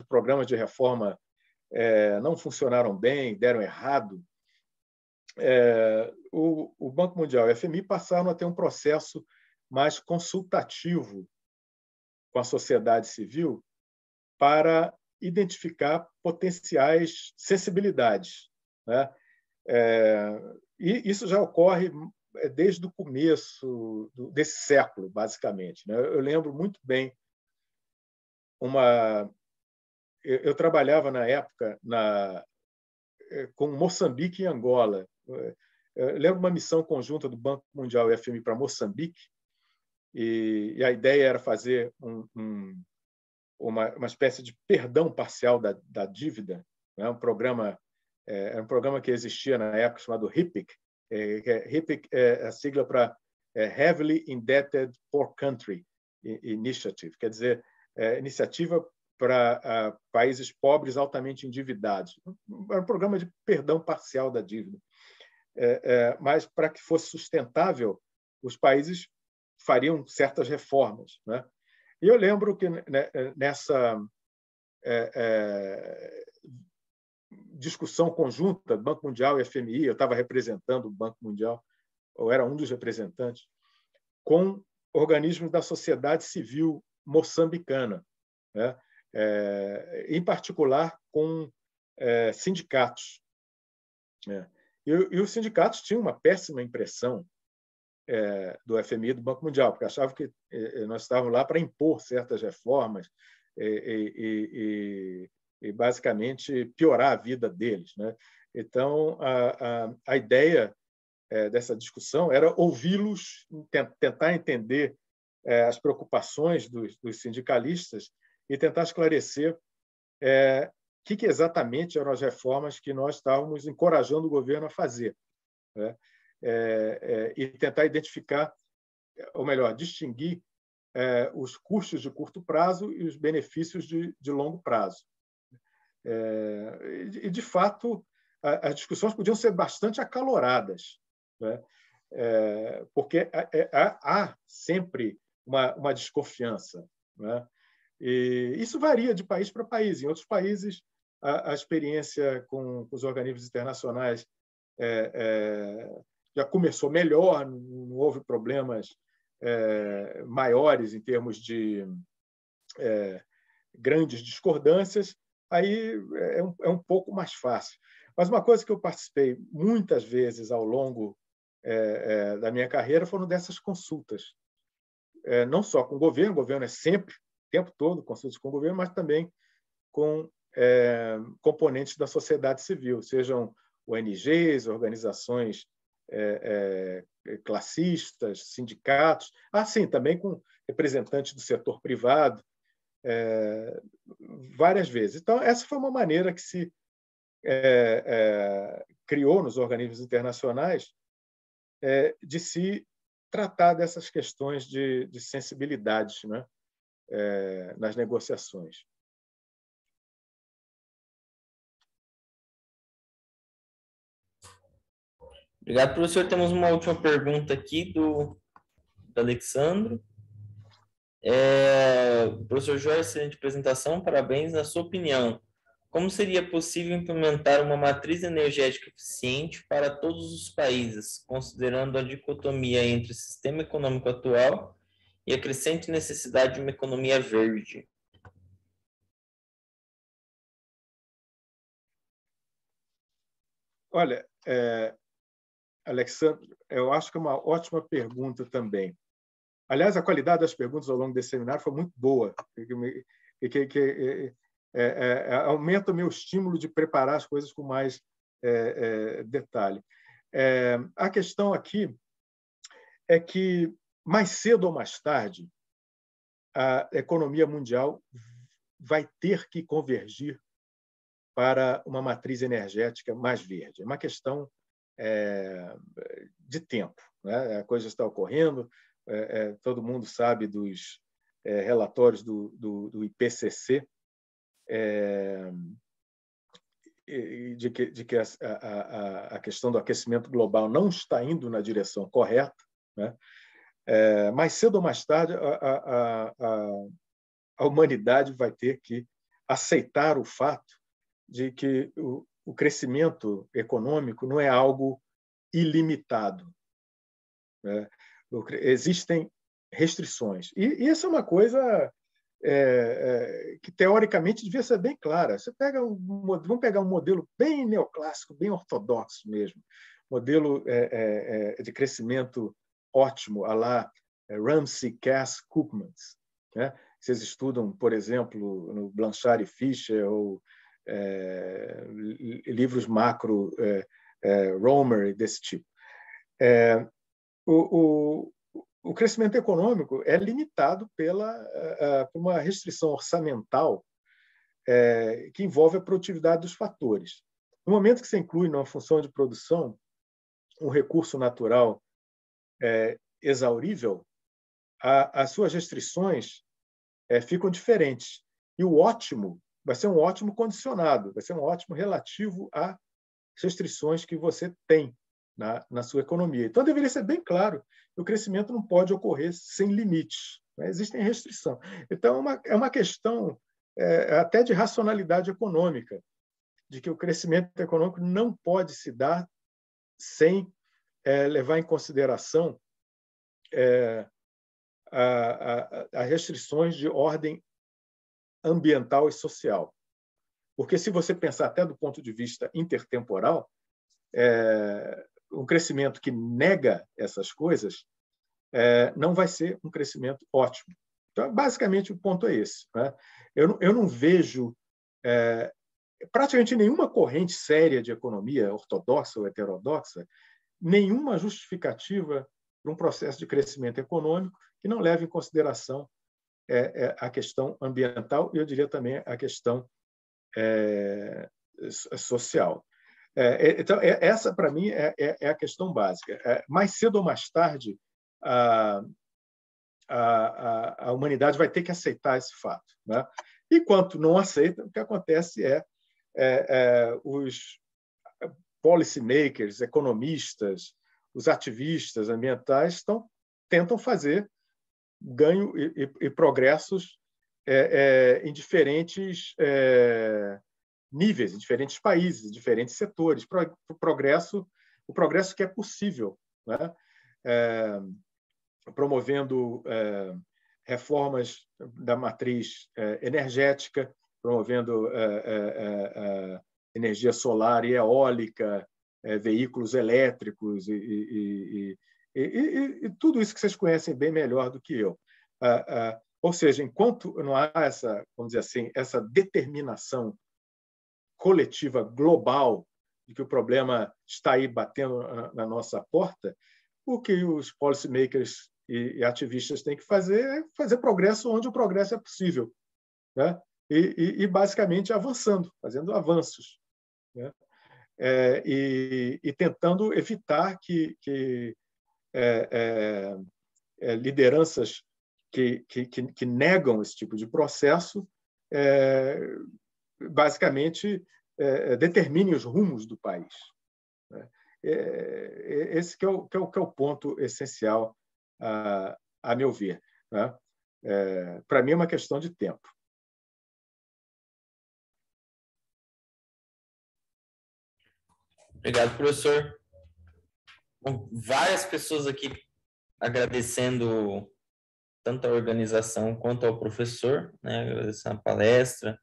Programas de reforma é, não funcionaram bem, deram errado. É, o, o Banco Mundial e a FMI passaram a ter um processo mais consultativo com a sociedade civil para identificar potenciais sensibilidades. Né? É, e isso já ocorre é, desde o começo desse século, basicamente. Né? Eu lembro muito bem uma. Eu, trabalhava na época na, é, com Moçambique e Angola. É, eu lembro uma missão conjunta do Banco Mundial e FMI para Moçambique, e, e a ideia era fazer um, um, uma, uma espécie de perdão parcial da, da dívida, né? um programa é, um programa que existia na época chamado HIPIC. É, é, HIPIC é a sigla para é, Heavily Indebted Poor Country Initiative, quer dizer, é, iniciativa para países pobres altamente endividados. Era um programa de perdão parcial da dívida. É, é, mas para que fosse sustentável, os países fariam certas reformas. Né? E eu lembro que né, nessa é, é, discussão conjunta, Banco Mundial e FMI, eu estava representando o Banco Mundial, ou era um dos representantes, com organismos da sociedade civil moçambicana, né? é, em particular com é, sindicatos. Né? E, e os sindicatos tinham uma péssima impressão é, do FMI e do Banco Mundial, porque achavam que é, é, nós estávamos lá para impor certas reformas é, é, e, e, e, basicamente, piorar a vida deles. Né? Então, a, a, a ideia dessa discussão era ouvi-los, tentar entender as preocupações dos, dos, sindicalistas e tentar esclarecer é, o que, que, exatamente eram as reformas que nós estávamos encorajando o governo a fazer. Né? é, é, e tentar identificar, ou melhor, distinguir é, os custos de curto prazo e os benefícios de, de longo prazo. É, e, e, de fato, a, as discussões podiam ser bastante acaloradas, né? É, porque há, é, há, sempre uma, uma desconfiança. Né? E isso varia de país para país. Em outros países, a, a experiência com, com os organismos internacionais é, já começou melhor, não houve problemas é, maiores em termos de é, grandes discordâncias, aí é, é um, é um, pouco mais fácil. Mas uma coisa que eu participei muitas vezes ao longo é, é, da minha carreira foram dessas consultas. não só com o governo, o governo é sempre, o tempo todo, consultas com o governo, mas também com componentes da sociedade civil, sejam ONGs, organizações é, é, classistas, sindicatos, assim também com representantes do setor privado, é, várias vezes. Então, essa foi uma maneira que se é, é, criou nos organismos internacionais é, de se tratar dessas questões de, de sensibilidades né? nas negociações. Obrigado, professor. Temos uma última pergunta aqui do, do Alexandre. É, professor Jorge, excelente apresentação, parabéns. Na sua opinião, como seria possível implementar uma matriz energética eficiente para todos os países, considerando a dicotomia entre o sistema econômico atual e a crescente necessidade de uma economia verde? Olha, é, Alexandre, eu acho que é uma ótima pergunta também. Aliás, a qualidade das perguntas ao longo desse seminário foi muito boa, que, que, que é, é, é, aumenta o meu estímulo de preparar as coisas com mais é, é detalhe. É, a questão aqui é que, mais cedo ou mais tarde, a economia mundial vai ter que convergir para uma matriz energética mais verde. É uma questão é, de tempo. Né? A coisa está ocorrendo, é, é todo mundo sabe dos é, relatórios do, do, do IPCC, é, de que, de que a, a, a, questão do aquecimento global não está indo na direção correta. Né? mais cedo ou mais tarde, a, a humanidade vai ter que aceitar o fato de que o crescimento econômico não é algo ilimitado. Né? Existem restrições. E isso é uma coisa é, é, que, teoricamente, devia ser bem clara. Você pega um, vamos pegar um modelo bem neoclássico, bem ortodoxo mesmo, modelo é, é, é de crescimento ótimo, a lá é, Ramsey Cass Koopmans. Né? Vocês estudam, por exemplo, no Blanchard e Fischer ou é, livros macro, é, é, Romer, desse tipo. O, o, o, crescimento econômico é limitado pela por uma restrição orçamental que envolve a produtividade dos fatores. No momento que se inclui numa função de produção um recurso natural exaurível, a, as suas restrições ficam diferentes. E o ótimo vai ser um ótimo condicionado, vai ser um ótimo relativo a restrições que você tem na, na sua economia. Então, deveria ser bem claro que o crescimento não pode ocorrer sem limites, né? existem restrições. Então, é uma, é uma questão é, até de racionalidade econômica, de que o crescimento econômico não pode se dar sem é, levar em consideração é, as restrições de ordem ambiental e social. Porque se você pensar até do ponto de vista intertemporal, é, um crescimento que nega essas coisas é, não vai ser um crescimento ótimo. Então, basicamente, o ponto é esse. Né? Eu, eu não vejo é, praticamente nenhuma corrente séria de economia, ortodoxa ou heterodoxa, nenhuma justificativa para um processo de crescimento econômico que não leve em consideração é, é, a questão ambiental e eu diria também a questão é, social. É, é então, é, essa, para mim, é, a questão básica. mais cedo ou mais tarde, a, a, a, humanidade vai ter que aceitar esse fato. Né? Enquanto não aceita, o que acontece é, é, é os policymakers, economistas, os ativistas ambientais estão, tentam fazer ganho e, e, e progressos é, é, em diferentes é, níveis, em diferentes países, em diferentes setores. Pro, o progresso, o progresso que é possível, né? É, promovendo é, reformas da matriz é, energética, promovendo energia solar e eólica, veículos elétricos e, e e, e, e tudo isso que vocês conhecem bem melhor do que eu. Ah, ah, ou seja, enquanto não há essa, vamos dizer assim, essa determinação coletiva global de que o problema está aí batendo na, na nossa porta, o que os policymakers e, e ativistas têm que fazer é fazer progresso onde o progresso é possível, né? E, e, e basicamente avançando, fazendo avanços, né? É, e, e, tentando evitar que, que é, é, é, lideranças que, que, que, negam esse tipo de processo, é, basicamente é, determinem os rumos do país. Né? esse que é, o, que, é o, que é o ponto essencial, a, a meu ver. Né? É, para mim é uma questão de tempo. Obrigado, professor várias pessoas aqui agradecendo tanto a organização quanto ao professor, né? Agradecendo a palestra,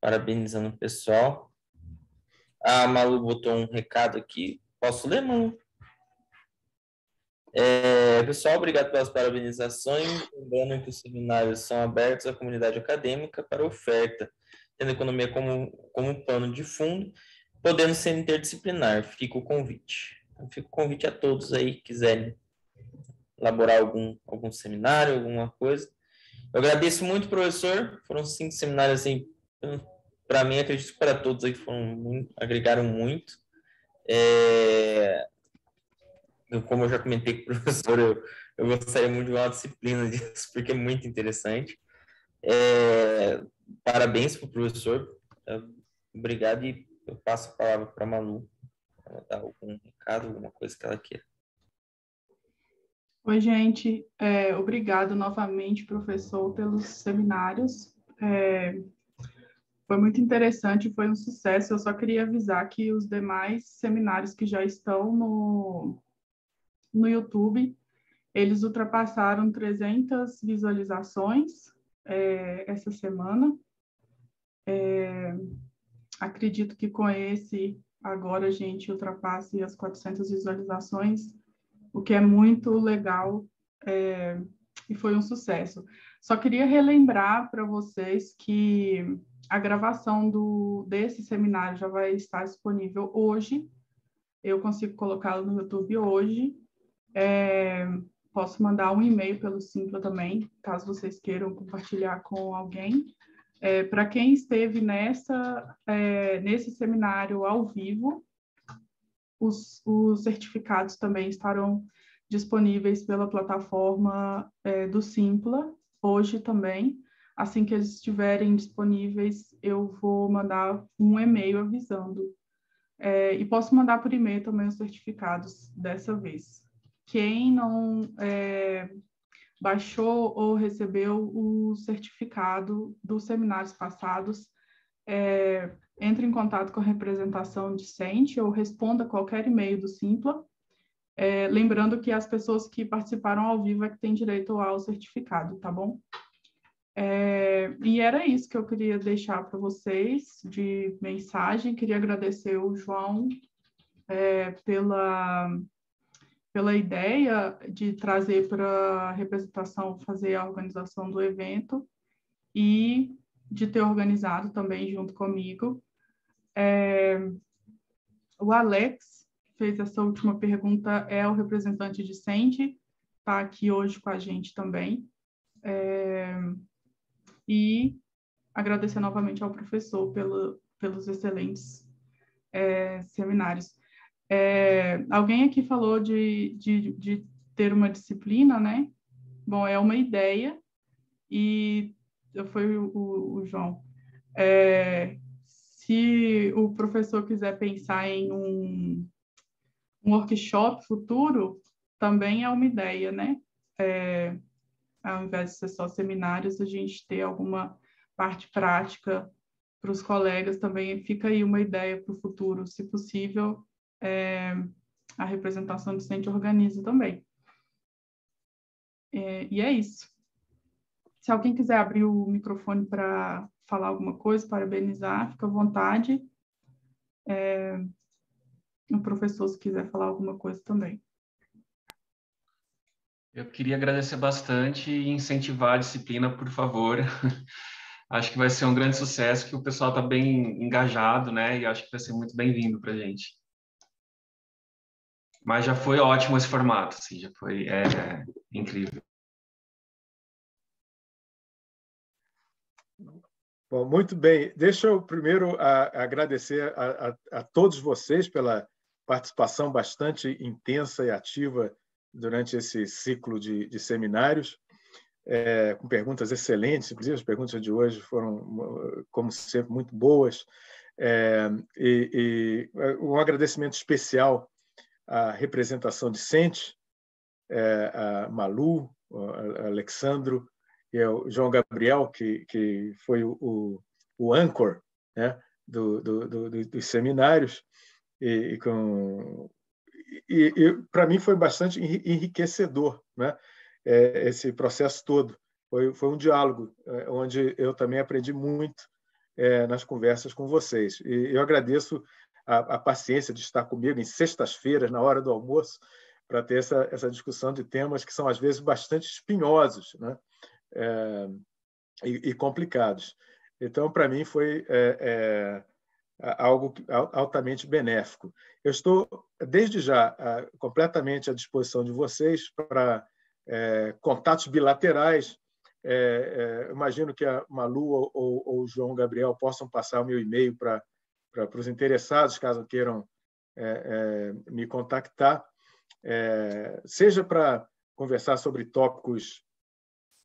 parabenizando o pessoal. A Malu botou um recado aqui. Posso ler, Malu? É, pessoal, obrigado pelas parabenizações. Lembrando que os seminários são abertos à comunidade acadêmica para oferta, tendo a economia como, como pano de fundo, podendo ser interdisciplinar. Fica o convite fica o convite a todos aí que quiserem elaborar algum, algum seminário, alguma coisa. Eu agradeço muito, professor. Foram cinco seminários, assim, para mim, acredito que para todos aí foram muito, agregaram muito. É... como eu já comentei com o professor, eu, eu gostaria muito de uma disciplina disso, porque é muito interessante. É... Parabéns para o professor. Obrigado e eu passo a palavra para a Manu ela dar algum recado, alguma coisa que ela queira. Oi, gente. É, obrigado novamente, professor, pelos seminários. É, foi muito interessante, foi um sucesso. Eu só queria avisar que os demais seminários que já estão no, no YouTube, eles ultrapassaram 300 visualizações é, essa semana. É, acredito que com esse agora a gente ultrapasse as 400 visualizações, o que é muito legal é, e foi um sucesso. Só queria relembrar para vocês que a gravação do, desse seminário já vai estar disponível hoje. Eu consigo colocá-lo no YouTube hoje. É, posso mandar um e-mail pelo Simpla também, caso vocês queiram compartilhar com alguém. É, Para quem esteve nessa, é, nesse seminário ao vivo, os, os, certificados também estarão disponíveis pela plataforma é, do Simpla, hoje também. Assim que eles estiverem disponíveis, eu vou mandar um e-mail avisando. É, e posso mandar por e-mail também os certificados dessa vez. Quem não é, baixou ou recebeu o certificado dos seminários passados, é, entre em contato com a representação discente ou responda qualquer e-mail do Simpla. É, lembrando que as pessoas que participaram ao vivo é que têm direito ao certificado, tá bom? É, e era isso que eu queria deixar para vocês de mensagem. Queria agradecer o João é, pela pela ideia de trazer para a representação, fazer a organização do evento e de ter organizado também junto comigo. É, o Alex fez essa última pergunta, é o representante de Sende, está aqui hoje com a gente também. É, e agradecer novamente ao professor pelo, pelos excelentes é, seminários. É, alguém aqui falou de, de, de ter uma disciplina, né? Bom, é uma ideia e foi o, o, João. É, se o professor quiser pensar em um, um workshop futuro, também é uma ideia, né? É, ao invés de ser só seminários, a gente ter alguma parte prática para os colegas também fica aí uma ideia para o futuro, se possível, é, a representação docente organiza também. É, e é isso. Se alguém quiser abrir o microfone para falar alguma coisa, parabenizar, fica à vontade. É, o professor, se quiser falar alguma coisa também. Eu queria agradecer bastante e incentivar a disciplina, por favor. *laughs* acho que vai ser um grande sucesso, que o pessoal está bem engajado, né? E acho que vai ser muito bem-vindo para a gente. Mas já foi ótimo esse formato, assim, já foi é, é, incrível. Bom, muito bem. Deixa eu primeiro a, agradecer a, a, a, todos vocês pela participação bastante intensa e ativa durante esse ciclo de, de seminários, é, com perguntas excelentes, inclusive as perguntas de hoje foram, como sempre, muito boas. É, e, e um agradecimento especial a representação decente, é, a Malu, o Alexandro e o João Gabriel, que, que foi o, o, anchor né, do, do, do, dos seminários, e, e com e, e para mim foi bastante enriquecedor né, é, esse processo todo. Foi, foi um diálogo é, onde eu também aprendi muito é, nas conversas com vocês. E eu agradeço a, a paciência de estar comigo em sextas-feiras, na hora do almoço, para ter essa, essa discussão de temas que são, às vezes, bastante espinhosos né? É, e, e, complicados. Então, para mim, foi é, é, algo altamente benéfico. Eu estou, desde já, completamente à disposição de vocês para é, contatos bilaterais. É, é, imagino que a Malu ou, ou, ou o João Gabriel possam passar o meu e-mail para para os interessados, caso queiram é, é, me contactar, é, seja para conversar sobre tópicos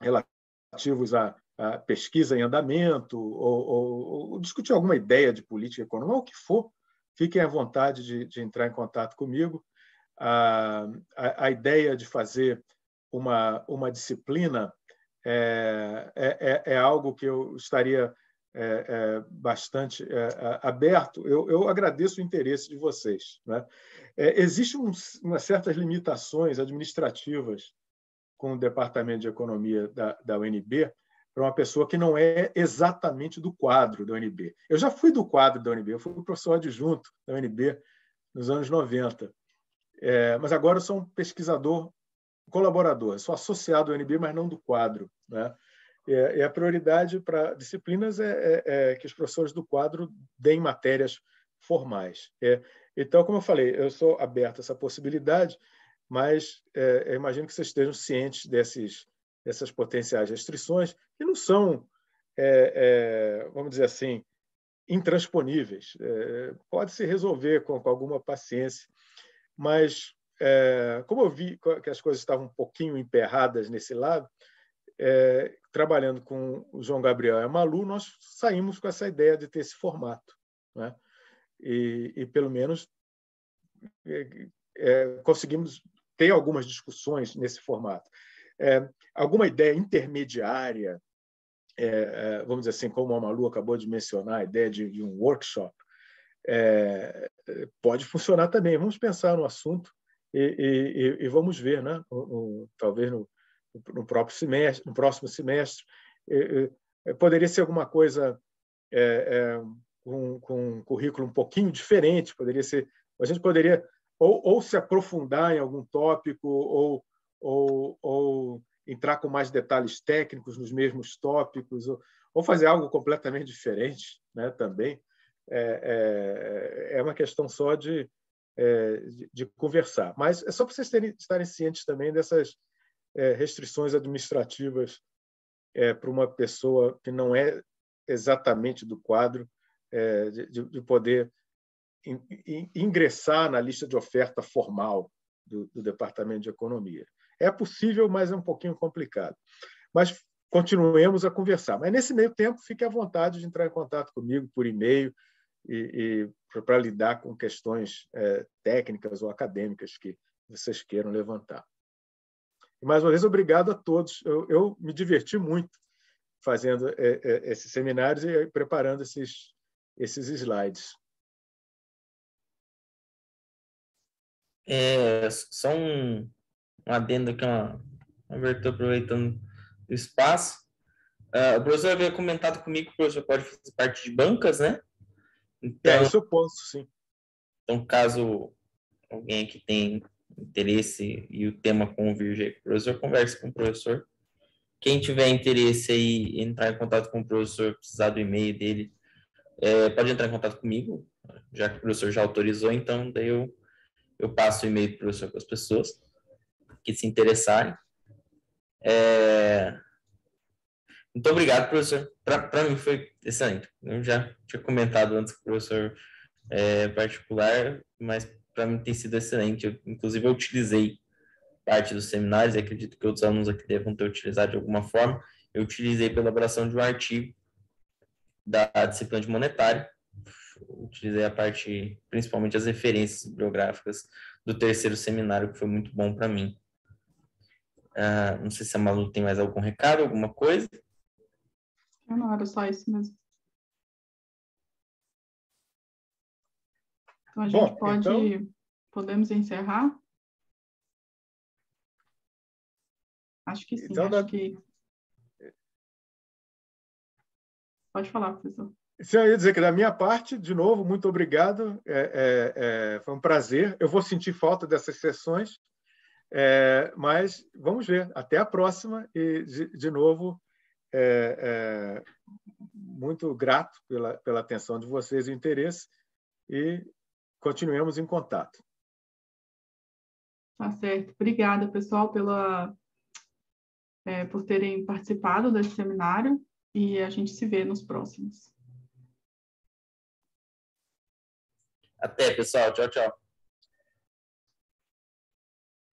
relativos à, à pesquisa em andamento ou, ou, ou, discutir alguma ideia de política econômica, ou o que for, fiquem à vontade de, de entrar em contato comigo. A, a, a, ideia de fazer uma, uma disciplina é, é, é, é algo que eu estaria é, é, bastante é, é, aberto, eu, eu, agradeço o interesse de vocês. Né? É, Existem um, umas certas limitações administrativas com o Departamento de Economia da, da UNB para uma pessoa que não é exatamente do quadro da UNB. Eu já fui do quadro da UNB, eu fui professor adjunto da UNB nos anos 90, é, mas agora eu sou um pesquisador colaborador, sou associado à UNB, mas não do quadro. Né? É, e é a prioridade para disciplinas é, é, é, que os professores do quadro deem matérias formais. É. então, como eu falei, eu sou aberto a essa possibilidade, mas é, eu imagino que vocês estejam cientes desses, dessas potenciais restrições, que não são, vamos dizer assim, intransponíveis. pode se resolver com, com alguma paciência, mas como eu vi que as coisas estavam um pouquinho emperradas nesse lado, é, trabalhando com o João Gabriel e a Malu, nós saímos com essa ideia de ter esse formato. Né? E, e, pelo menos, é, é, conseguimos ter algumas discussões nesse formato. É, alguma ideia intermediária, é, é, vamos dizer assim, como a Malu acabou de mencionar, a ideia de, de um workshop, é, pode funcionar também. Vamos pensar no assunto e, e, e vamos ver, né? talvez no, no próprio semestre, no próximo semestre. É, é, é, poderia ser alguma coisa com, com um currículo um pouquinho diferente, poderia ser. A gente poderia ou, ou se aprofundar em algum tópico, ou, ou, ou, entrar com mais detalhes técnicos nos mesmos tópicos, ou, ou fazer algo completamente diferente né, também. É, é, é uma questão só de, é, de, de, conversar. Mas é só para vocês terem, estarem cientes também dessas, é, restrições administrativas é, para uma pessoa que não é exatamente do quadro é, de, de, poder ingressar na lista de oferta formal do, do, Departamento de Economia. É possível, mas é um pouquinho complicado. Mas continuemos a conversar. Mas nesse meio tempo, fique à vontade de entrar em contato comigo por e-mail e, e para lidar com questões é, técnicas ou acadêmicas que vocês queiram levantar. E, mais uma vez, obrigado a todos. Eu, eu me diverti muito fazendo é, é, esses seminários e preparando esses, esses slides. É, só um, um adendo aqui, uma, Alberto, aproveitando o espaço. Uh, o professor havia comentado comigo que o professor pode fazer parte de bancas, né? É, então, é, isso eu posso, sim. Então, caso alguém que tem interesse e o tema convirge com o professor, converse com o professor. Quem tiver interesse em entrar em contato com o professor, precisar do e-mail dele, é, pode entrar em contato comigo, já que o professor já autorizou, então daí eu, eu passo o e-mail professor para as pessoas que se interessarem. É... Muito obrigado, professor. Para mim foi excelente. Eu já tinha comentado antes com o professor é, particular, mas para mim tem sido excelente. Eu, inclusive, eu utilizei parte dos seminários, e acredito que outros alunos aqui devam ter utilizado de alguma forma. Eu utilizei pela elaboração de um artigo da disciplina de monetário. Utilizei a parte, principalmente as referências biográficas do terceiro seminário, que foi muito bom para mim. Uh, não sei se a Malu tem mais algum recado, alguma coisa. Não, era só isso mesmo. Então a gente Bom, pode. Então... Podemos encerrar? Acho que sim. Então, acho da... que... Pode falar, professor. Sim, eu ia dizer que da minha parte, de novo, muito obrigado. É, é, é, foi um prazer. Eu vou sentir falta dessas sessões, é, mas vamos ver. Até a próxima e, de, de novo, é, é, muito grato pela, pela atenção de vocês e o interesse. E continuemos em contato. Tá certo. Obrigada, pessoal, pela, é, por terem participado desse seminário e a gente se vê nos próximos. Até, pessoal. Tchau, tchau.